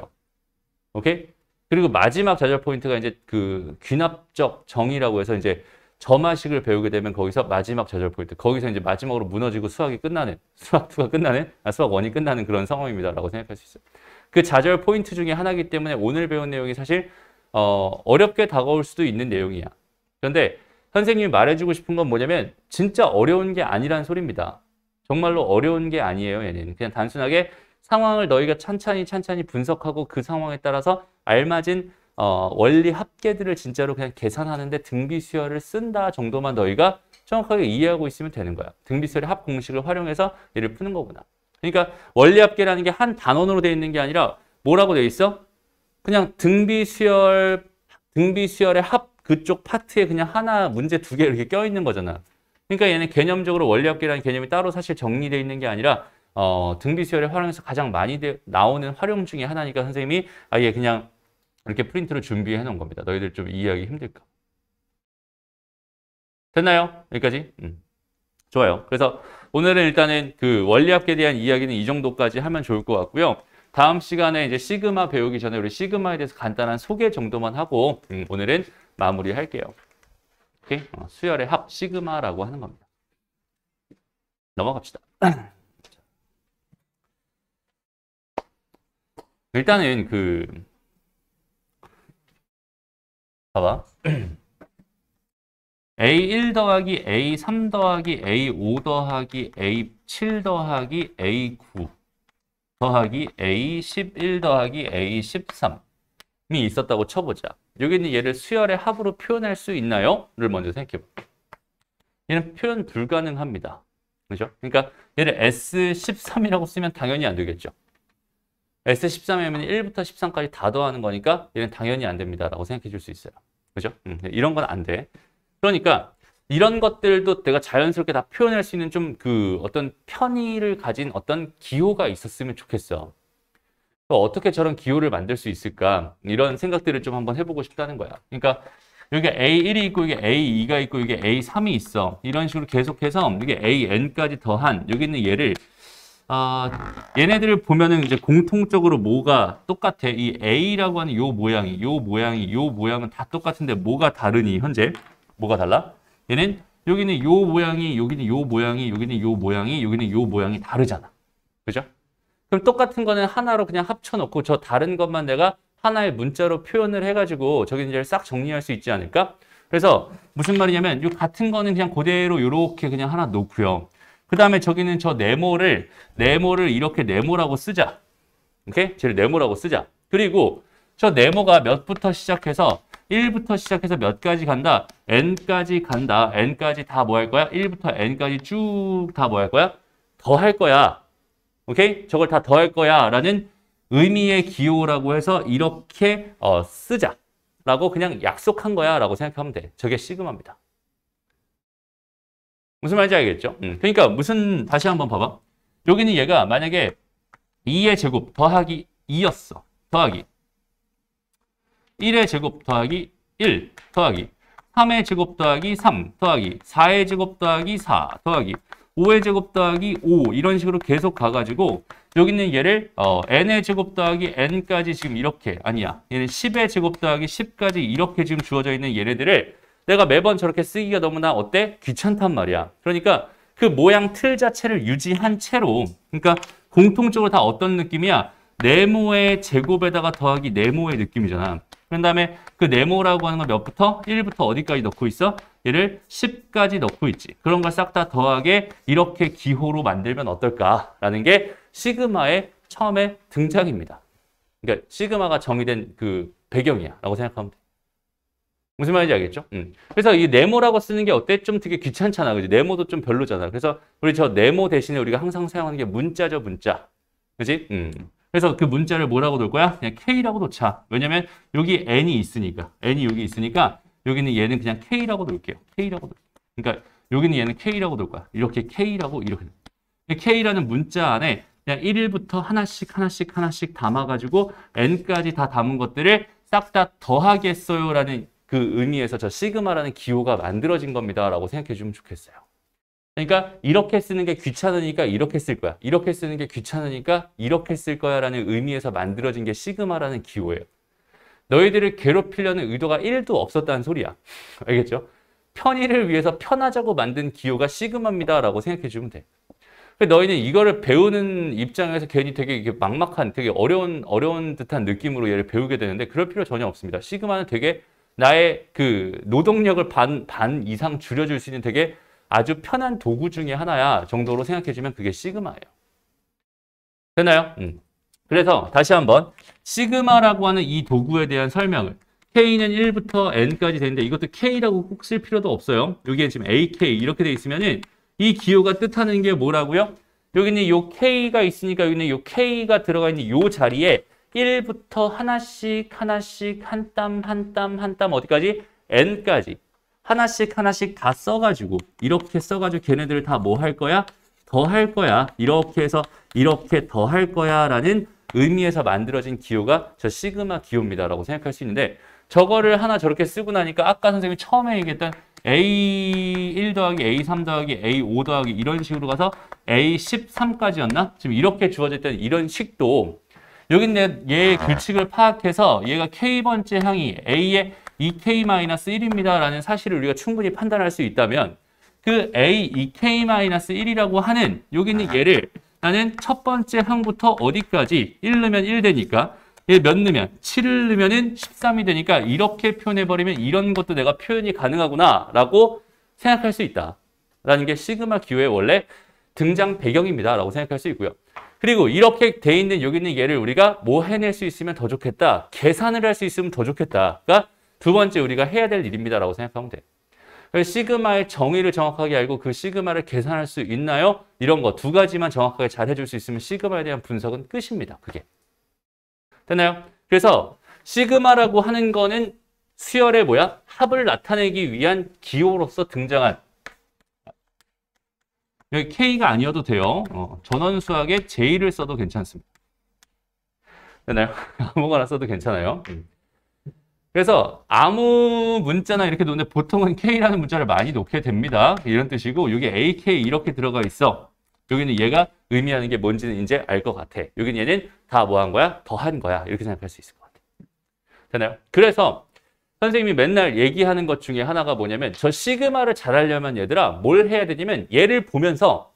오케이? 그리고 마지막 좌절 포인트가 이제 그 귀납적 정의라고 해서 이제 점화식을 배우게 되면 거기서 마지막 좌절 포인트, 거기서 이제 마지막으로 무너지고 수학이 끝나는, 수학 2가 끝나는, 아, 수학 1이 끝나는 그런 상황입니다라고 생각할 수 있어요. 그 좌절 포인트 중에 하나이기 때문에 오늘 배운 내용이 사실 어, 어렵게 다가올 수도 있는 내용이야. 그런데 선생님이 말해주고 싶은 건 뭐냐면 진짜 어려운 게 아니란 소리입니다. 정말로 어려운 게 아니에요, 얘는. 그냥 단순하게 상황을 너희가 천천히 천천히 분석하고 그 상황에 따라서 알맞은 어, 원리 합계들을 진짜로 그냥 계산하는데 등비 수열을 쓴다 정도만 너희가 정확하게 이해하고 있으면 되는 거야. 등비 수열의 합 공식을 활용해서 얘를 푸는 거구나. 그러니까 원리 합계라는 게 한 단원으로 되어 있는 게 아니라 뭐라고 되어 있어? 그냥 등비 수열 등비 수열의 합 그쪽 파트에 그냥 하나 문제 두 개 이렇게 껴 있는 거잖아. 그러니까 얘는 개념적으로 원리 합계라는 개념이 따로 사실 정리되어 있는 게 아니라 어, 등비 수열에 활용해서 가장 많이 되, 나오는 활용 중에 하나니까 선생님이 아예 그냥 이렇게 프린트를 준비해 놓은 겁니다. 너희들 좀 이해하기 힘들까? 됐나요? 여기까지? 음. 좋아요. 그래서 오늘은 일단은 그 원리학에 계 대한 이야기는 이 정도까지 하면 좋을 것 같고요. 다음 시간에 이제 시그마 배우기 전에 우리 시그마에 대해서 간단한 소개 정도만 하고 음, 오늘은 마무리할게요. 오케이? 어, 수열의 합 시그마라고 하는 겁니다. 넘어갑시다. 일단은 그 봐봐 A1 더하기 A3 더하기 A5 더하기 A7 더하기 A9 더하기 A11 더하기 A13이 있었다고 쳐보자. 여기는 얘를 수열의 합으로 표현할 수 있나요? 를 먼저 생각해볼게 얘는 표현 불가능합니다. 그죠? 그러니까 얘를 S13이라고 쓰면 당연히 안 되겠죠. S13M은 1부터 13까지 다 더하는 거니까 얘는 당연히 안 됩니다라고 생각해 줄 수 있어요. 그죠? 음, 네, 이런 건 안 돼. 그러니까 이런 것들도 내가 자연스럽게 다 표현할 수 있는 좀 그 어떤 편의를 가진 어떤 기호가 있었으면 좋겠어. 어떻게 저런 기호를 만들 수 있을까? 이런 생각들을 좀 한번 해보고 싶다는 거야. 그러니까 여기 A1이 있고 이게 A2가 있고 이게 A3이 있어. 이런 식으로 계속해서 이게 AN까지 더한 여기 있는 얘를 아, 얘네들을 보면은 이제 공통적으로 뭐가 똑같아. 이 A라고 하는 요 모양이, 요 모양이, 요 모양은 다 똑같은데 뭐가 다르니, 현재? 뭐가 달라? 얘는 여기는 요 모양이, 여기는 요 모양이, 여기는 요 모양이, 여기는 요 모양이 다르잖아. 그죠? 그럼 똑같은 거는 하나로 그냥 합쳐놓고 저 다른 것만 내가 하나의 문자로 표현을 해가지고 저기 이제 싹 정리할 수 있지 않을까? 그래서 무슨 말이냐면 이 같은 거는 그냥 그대로 이렇게 그냥 하나 놓고요. 그 다음에 저기는 저 네모를 네모를 이렇게 네모라고 쓰자. 오케이? 쟤를 네모라고 쓰자. 그리고 저 네모가 몇부터 시작해서 1부터 시작해서 몇까지 간다? n까지 간다. n까지 다 뭐 할 거야? 1부터 n까지 쭉 다 뭐 할 거야? 더 할 거야. 오케이? 저걸 다 더 할 거야. 라는 의미의 기호라고 해서 이렇게 어, 쓰자. 라고 그냥 약속한 거야. 라고 생각하면 돼. 저게 시그마입니다. 무슨 말인지 알겠죠? 음. 그러니까 무슨 다시 한번 봐봐. 여기는 얘가 만약에 2의 제곱 더하기 2였어. 더하기 1의 제곱 더하기 1 더하기 3의 제곱 더하기 3 더하기 4의 제곱 더하기 4 더하기 5의 제곱 더하기 5 이런 식으로 계속 가가지고 여기 있는 얘를 어, n의 제곱 더하기 n까지 지금 이렇게 아니야 얘는 10의 제곱 더하기 10까지 이렇게 지금 주어져 있는 얘네들을 내가 매번 저렇게 쓰기가 너무나 어때? 귀찮단 말이야. 그러니까 그 모양 틀 자체를 유지한 채로 그러니까 공통적으로 다 어떤 느낌이야? 네모의 제곱에다가 더하기 네모의 느낌이잖아. 그 다음에 그 네모라고 하는 건 몇부터? 1부터 어디까지 넣고 있어? 얘를 10까지 넣고 있지. 그런 걸 싹 다 더하게 이렇게 기호로 만들면 어떨까라는 게 시그마의 처음에 등장입니다. 그러니까 시그마가 정의된 그 배경이야 라고 생각하면 돼. 무슨 말인지 알겠죠? 음. 그래서 이 네모라고 쓰는 게 어때? 좀 되게 귀찮잖아. 그지? 네모도 좀 별로잖아. 그래서 우리 저 네모 대신에 우리가 항상 사용하는 게 문자죠, 문자. 그지? 음. 그래서 그 문자를 뭐라고 놓 거야? 그냥 K라고 놓자. 왜냐면 여기 N이 있으니까. N이 여기 있으니까 여기는 얘는 그냥 K라고 놓게요 K라고 놓게 그러니까 여기는 얘는 K라고 놓 거야. 이렇게 K라고 이렇게. K라는 문자 안에 그냥 1일부터 하나씩 하나씩 하나씩 담아가지고 N까지 다 담은 것들을 싹 다 더하겠어요라는 그 의미에서 저 시그마라는 기호가 만들어진 겁니다라고 생각해 주면 좋겠어요. 그러니까 이렇게 쓰는 게 귀찮으니까 이렇게 쓸 거야. 이렇게 쓰는 게 귀찮으니까 이렇게 쓸 거야라는 의미에서 만들어진 게 시그마라는 기호예요. 너희들을 괴롭히려는 의도가 1도 없었다는 소리야. 알겠죠? 편의를 위해서 편하자고 만든 기호가 시그마입니다라고 생각해 주면 돼. 그 너희는 이거를 배우는 입장에서 괜히 되게 막막한, 되게 어려운 어려운 듯한 느낌으로 얘를 배우게 되는데 그럴 필요 전혀 없습니다. 시그마는 되게 나의 그 노동력을 반, 반 이상 줄여줄 수 있는 되게 아주 편한 도구 중에 하나야 정도로 생각해주면 그게 시그마예요. 됐나요? 음. 그래서 다시 한번 시그마라고 하는 이 도구에 대한 설명을 K는 1부터 N까지 되는데 이것도 K라고 꼭 쓸 필요도 없어요. 여기에 지금 AK 이렇게 돼 있으면 은이 기호가 뜻하는 게 뭐라고요? 여기는 요 K가 있으니까 여기는 요 K가 들어가 있는 이 자리에 1부터 하나씩 하나씩 한 땀 한 땀 한 땀 어디까지? n까지 하나씩 하나씩 다 써가지고 이렇게 써가지고 걔네들을 다 뭐 할 거야? 더 할 거야. 이렇게 해서 이렇게 더 할 거야 라는 의미에서 만들어진 기호가 저 시그마 기호입니다 라고 생각할 수 있는데 저거를 하나 저렇게 쓰고 나니까 아까 선생님이 처음에 얘기했던 A1 더하기 A3 더하기 A5 더하기 이런 식으로 가서 A13까지였나? 지금 이렇게 주어졌던 이런 식도 여기 내 얘의 아. 규칙을 파악해서 얘가 K번째 항이 A의 2K-1입니다라는 사실을 우리가 충분히 판단할 수 있다면 그 A 2K-1이라고 하는 여기 있는 아. 얘를 나는 첫 번째 항부터 어디까지 1 넣으면 1 되니까 얘 몇 넣으면 7을 넣으면 13이 되니까 이렇게 표현해버리면 이런 것도 내가 표현이 가능하구나 라고 생각할 수 있다 라는 게 시그마 기호의 원래 등장 배경입니다 라고 생각할 수 있고요. 그리고 이렇게 돼 있는 여기 있는 얘를 우리가 뭐 해낼 수 있으면 더 좋겠다. 계산을 할 수 있으면 더 좋겠다가 두 번째 우리가 해야 될 일입니다라고 생각하면 돼. 시그마의 정의를 정확하게 알고 그 시그마를 계산할 수 있나요? 이런 거 두 가지만 정확하게 잘 해줄 수 있으면 시그마에 대한 분석은 끝입니다. 그게. 됐나요? 그래서 시그마라고 하는 거는 수열의 뭐야? 합을 나타내기 위한 기호로서 등장한 여기 K가 아니어도 돼요. 어, 전원수학에 J를 써도 괜찮습니다. 되나요? 아무거나 써도 괜찮아요. 음. 그래서 아무 문자나 이렇게 놓는데 보통은 K라는 문자를 많이 놓게 됩니다. 이런 뜻이고 여기 AK 이렇게 들어가 있어. 여기는 얘가 의미하는 게 뭔지는 이제 알 것 같아. 여기는 얘는 다 뭐 한 거야? 더 한 거야. 이렇게 생각할 수 있을 것 같아. 되나요? 그래서 선생님이 맨날 얘기하는 것 중에 하나가 뭐냐면 저 시그마를 잘하려면 얘들아 뭘 해야 되냐면 얘를 보면서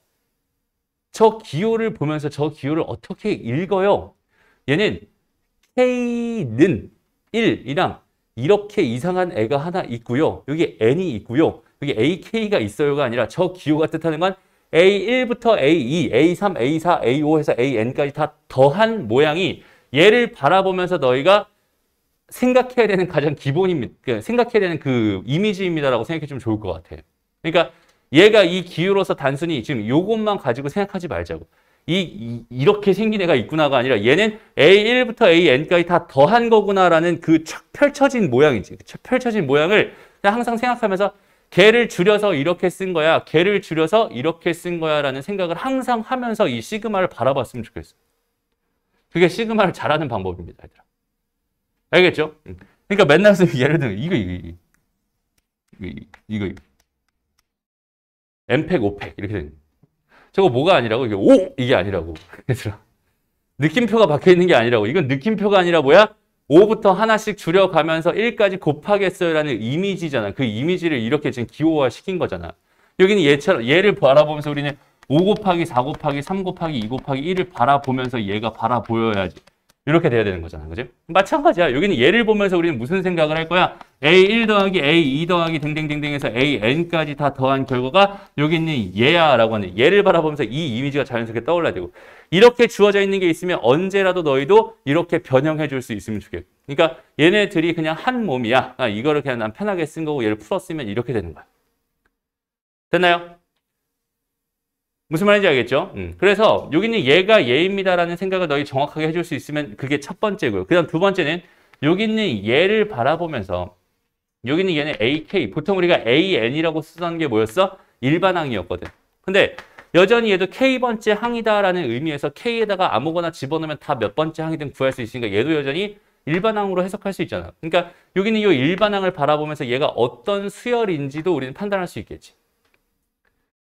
저 기호를 보면서 저 기호를 어떻게 읽어요? 얘는 K는 1이랑 이렇게 이상한 애가 하나 있고요. 여기 N이 있고요. 여기 AK가 있어요가 아니라 저 기호가 뜻하는 건 A1부터 A2, A3, A4, a 5해서 AN까지 다 더한 모양이 얘를 바라보면서 너희가 생각해야 되는 가장 기본입니다. 그 생각해야 되는 그 이미지입니다라고 생각해 주면 좋을 것 같아요. 그러니까 얘가 이 기후로서 단순히 지금 요것만 가지고 생각하지 말자고. 이, 이 렇게 생긴 애가 있구나가 아니라 얘는 A1부터 AN까지 다 더한 거구나라는 그 펼쳐진 모양이지. 그 펼쳐진 모양을 항상 생각하면서 개를 줄여서 이렇게 쓴 거야. 개를 줄여서 이렇게 쓴 거야라는 생각을 항상 하면서 이 시그마를 바라봤으면 좋겠어. 그게 시그마를 잘하는 방법입니다, 얘들아. 알겠죠? 그러니까 맨날 쓰 예를 들면 이거 이거 이거 이거 이거 엠팩 오팩 이렇게 된 저거 뭐가 아니라고 이게 오 이게 아니라고 얘들아 느낌표가 박혀 있는 게 아니라고 이건 느낌표가 아니라 뭐야? 5부터 하나씩 줄여가면서 1까지 곱하겠어요라는 이미지잖아. 그 이미지를 이렇게 지금 기호화 시킨 거잖아. 여기는 얘처럼 얘를 바라보면서 우리는 5 곱하기 4 곱하기 3 곱하기 2 곱하기 1을 바라보면서 얘가 바라보여야지. 이렇게 돼야 되는 거잖아. 그죠? 마찬가지야. 여기는 얘를 보면서 우리는 무슨 생각을 할 거야? A1 더하기 A2 더하기 댕댕댕댕 해서 AN까지 다 더한 결과가 여기 있는 얘야 라고 하는 얘를 바라보면서 이 이미지가 자연스럽게 떠올라야 되고 이렇게 주어져 있는 게 있으면 언제라도 너희도 이렇게 변형해 줄 수 있으면 좋겠고 그러니까 얘네들이 그냥 한 몸이야. 아, 이거를 그냥 난 편하게 쓴 거고 얘를 풀었으면 이렇게 되는 거야. 됐나요? 무슨 말인지 알겠죠? 음. 그래서 여기는 얘가 얘입니다라는 생각을 너희 정확하게 해줄 수 있으면 그게 첫 번째고요. 그 다음 두 번째는 여기 있는 얘를 바라보면서 여기 있는 얘는 AK, 보통 우리가 AN이라고 쓰던 게 뭐였어? 일반항이었거든. 근데 여전히 얘도 K번째 항이다라는 의미에서 K에다가 아무거나 집어넣으면 다 몇 번째 항이든 구할 수 있으니까 얘도 여전히 일반항으로 해석할 수 있잖아. 그러니까 여기는 이 일반항을 바라보면서 얘가 어떤 수열인지도 우리는 판단할 수 있겠지.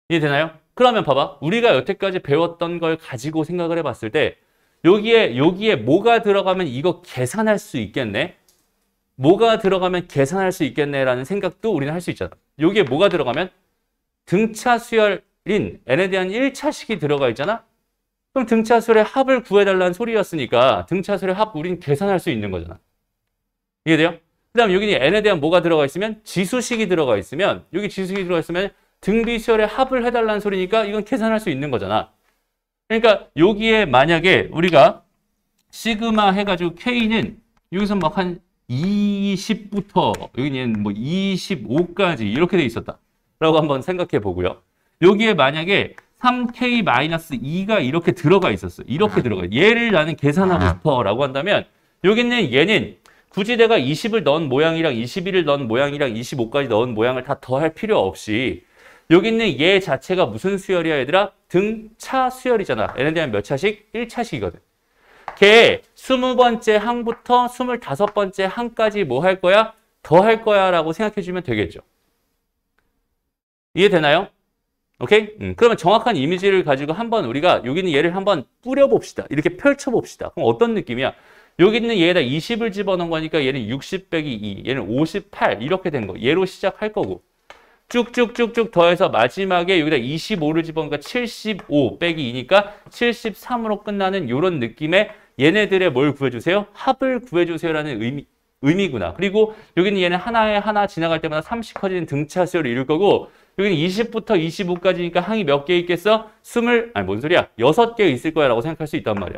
이해되나요? 그러면 봐봐. 우리가 여태까지 배웠던 걸 가지고 생각을 해봤을 때 여기에 여기에 뭐가 들어가면 이거 계산할 수 있겠네. 뭐가 들어가면 계산할 수 있겠네라는 생각도 우리는 할 수 있잖아. 여기에 뭐가 들어가면 등차 수열인 n에 대한 1차식이 들어가 있잖아. 그럼 등차 수열의 합을 구해달라는 소리였으니까 등차 수열의 합우리는 계산할 수 있는 거잖아. 이해돼요? 그 다음 여기 n에 대한 뭐가 들어가 있으면 지수식이 들어가 있으면 여기 지수식이 들어가 있으면 등비시열에 합을 해달라는 소리니까 이건 계산할 수 있는 거잖아. 그러니까 여기에 만약에 우리가 시그마 해가지고 K는 여기서 막 한 20부터 여기는 뭐 25까지 이렇게 돼 있었다. 라고 한번 생각해 보고요. 여기에 만약에 3K-2가 이렇게 들어가 있었어. 이렇게 들어가. 얘를 나는 계산하고 싶어 라고 한다면 여기 는 얘는 굳이 내가 20을 넣은 모양이랑 21을 넣은 모양이랑 25까지 넣은 모양을 다 더할 필요 없이 여기 있는 얘 예 자체가 무슨 수열이야 얘들아? 등차 수열이잖아. 얘네 대한 몇 차식? 1차식이거든. 걔 20번째 항부터 25번째 항까지 뭐 할 거야? 더 할 거야 라고 생각해 주면 되겠죠. 이해되나요? 오케이? 음, 그러면 정확한 이미지를 가지고 한번 우리가 여기 있는 얘를 한번 뿌려봅시다. 이렇게 펼쳐봅시다. 그럼 어떤 느낌이야? 여기 있는 얘에다 20을 집어넣은 거니까 얘는 60 빼기 2, 얘는 58 이렇게 된 거. 얘로 시작할 거고. 쭉쭉쭉쭉 더해서 마지막에 여기다 25를 집어넣으니까 75 빼기 2니까 73으로 끝나는 이런 느낌의 얘네들의 뭘 구해주세요? 합을 구해주세요라는 의미, 의미구나. 그리고 여기는 얘는 하나에 하나 지나갈 때마다 3 0 커지는 등차수열을 이룰 거고 여기는 20부터 25까지니까 항이 몇 개 있겠어? 20, 아니 뭔 소리야? 6개 있을 거야 라고 생각할 수 있단 말이야.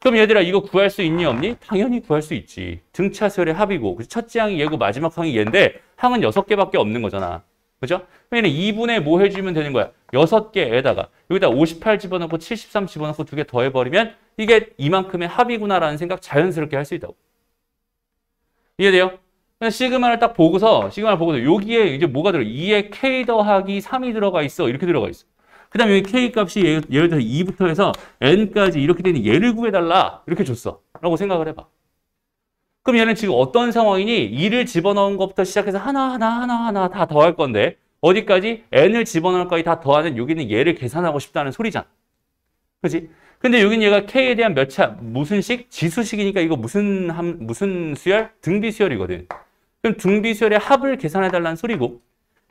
그럼 얘들아 이거 구할 수 있니 없니? 당연히 구할 수 있지. 등차수열의 합이고 첫째 항이 얘고 마지막 항이 얘인데 항은 6개밖에 없는 거잖아. 그죠? 그러면 2분의 뭐 해주면 되는 거야? 6개에다가 여기다 58 집어넣고 73 집어넣고 두 개 더해버리면 이게 이만큼의 합이구나라는 생각 자연스럽게 할 수 있다고. 이해돼요? 그냥 시그마를 딱 보고서 시그마를 보고서 여기에 이제 뭐가 들어? 2에 k 더하기 3이 들어가 있어. 이렇게 들어가 있어. 그다음 여기 k값이 예를, 예를 들어서 2부터 해서 n까지 이렇게 되는 얘를 구해달라. 이렇게 줬어. 라고 생각을 해봐. 그럼 얘는 지금 어떤 상황이니? 이를 집어넣은 것부터 시작해서 하나하나 하나하나 다 더할 건데 어디까지? n을 집어넣을까지 다 더하는 여기는 얘를 계산하고 싶다는 소리잖아. 그렇지? 근데 여기는 얘가 k에 대한 몇 차, 무슨 식? 지수식이니까 이거 무슨 함, 무슨 수열? 등비수열이거든. 그럼 등비수열의 합을 계산해달라는 소리고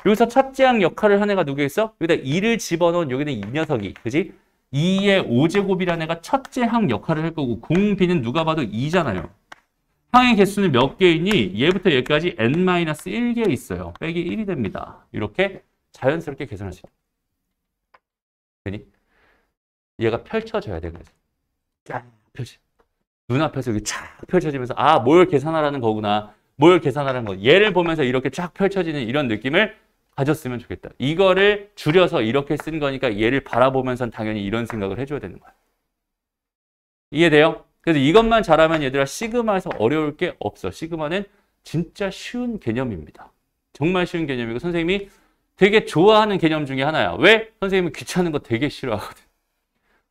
여기서 첫째항 역할을 한 애가 누구겠어? 여기다 2를 집어넣은 여기는 이 녀석이, 그지? 2의 5제곱이라는 애가 첫째 항 역할을 할 거고 0, 비는 누가 봐도 2잖아요. 항의 개수는 몇 개이니 얘부터 얘까지 n-1개 있어요. 빼기 1이 됩니다. 이렇게 자연스럽게 계산할 수 있어요. 얘가 펼쳐져야 되거든요. 펼쳐. 눈앞에서 이렇게 쫙 펼쳐지면서 아, 뭘 계산하라는 거구나. 뭘 계산하라는 거. 얘를 보면서 이렇게 쫙 펼쳐지는 이런 느낌을 가졌으면 좋겠다. 이거를 줄여서 이렇게 쓴 거니까 얘를 바라보면서 당연히 이런 생각을 해줘야 되는 거야. 이해돼요? 그래서 이것만 잘하면 얘들아 시그마에서 어려울 게 없어. 시그마는 진짜 쉬운 개념입니다. 정말 쉬운 개념이고 선생님이 되게 좋아하는 개념 중에 하나야. 왜? 선생님은 귀찮은 거 되게 싫어하거든.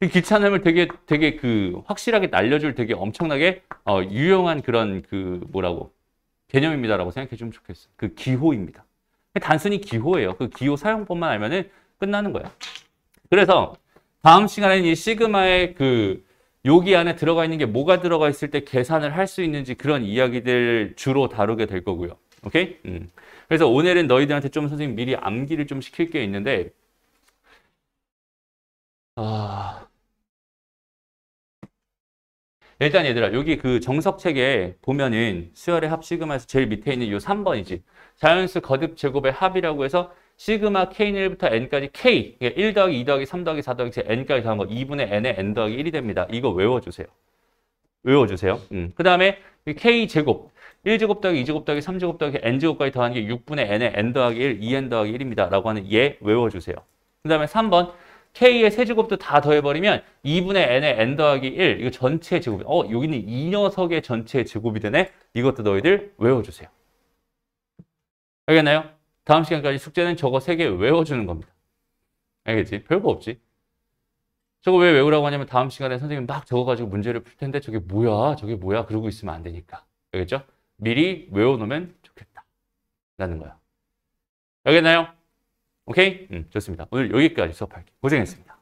귀찮음을 되게 되게 그 확실하게 날려줄 되게 엄청나게 어, 유용한 그런 그 뭐라고 개념입니다라고 생각해 주면 좋겠어. 그 기호입니다. 단순히 기호예요. 그 기호 사용법만 알면은 끝나는 거야. 그래서 다음 시간에는 이 시그마의 그 여기 안에 들어가 있는 게 뭐가 들어가 있을 때 계산을 할 수 있는지 그런 이야기들 주로 다루게 될 거고요. 오케이? 음. 그래서 오늘은 너희들한테 좀 선생님 미리 암기를 좀 시킬 게 있는데 아... 일단 얘들아 여기 그 정석책에 보면은 수열의 합시그마에서 제일 밑에 있는 이 3번이지 자연수 거듭 제곱의 합이라고 해서 시그마 K1부터 N까지 K 1 그러니까 더하기 2 더하기 3 더하기 4 더하기 N까지 더한 거 2분의 N에 N 더하기 1이 됩니다. 이거 외워주세요. 외워주세요. 음. 그 다음에 K제곱 1제곱 더하기 2제곱 더하기 3제곱 더하기 N제곱까지 더한 게 6분의 N에 N 더하기 1, 2N 더하기 1입니다. 라고 하는 얘 예 외워주세요. 그 다음에 3번 K의 세제곱도 다 더해버리면 2분의 N에 N 더하기 1 이거 전체 제곱이 어 여기는 이 녀석의 전체 제곱이 되네. 이것도 너희들 외워주세요. 알겠나요? 다음 시간까지 숙제는 저거 세 개 외워주는 겁니다. 알겠지? 별거 없지? 저거 왜 외우라고 하냐면 다음 시간에 선생님 막 적어가지고 문제를 풀 텐데 저게 뭐야? 저게 뭐야? 그러고 있으면 안 되니까. 알겠죠? 미리 외워놓으면 좋겠다. 라는 거야. 알겠나요? 오케이? 음, 좋습니다. 오늘 여기까지 수업할게. 고생했습니다.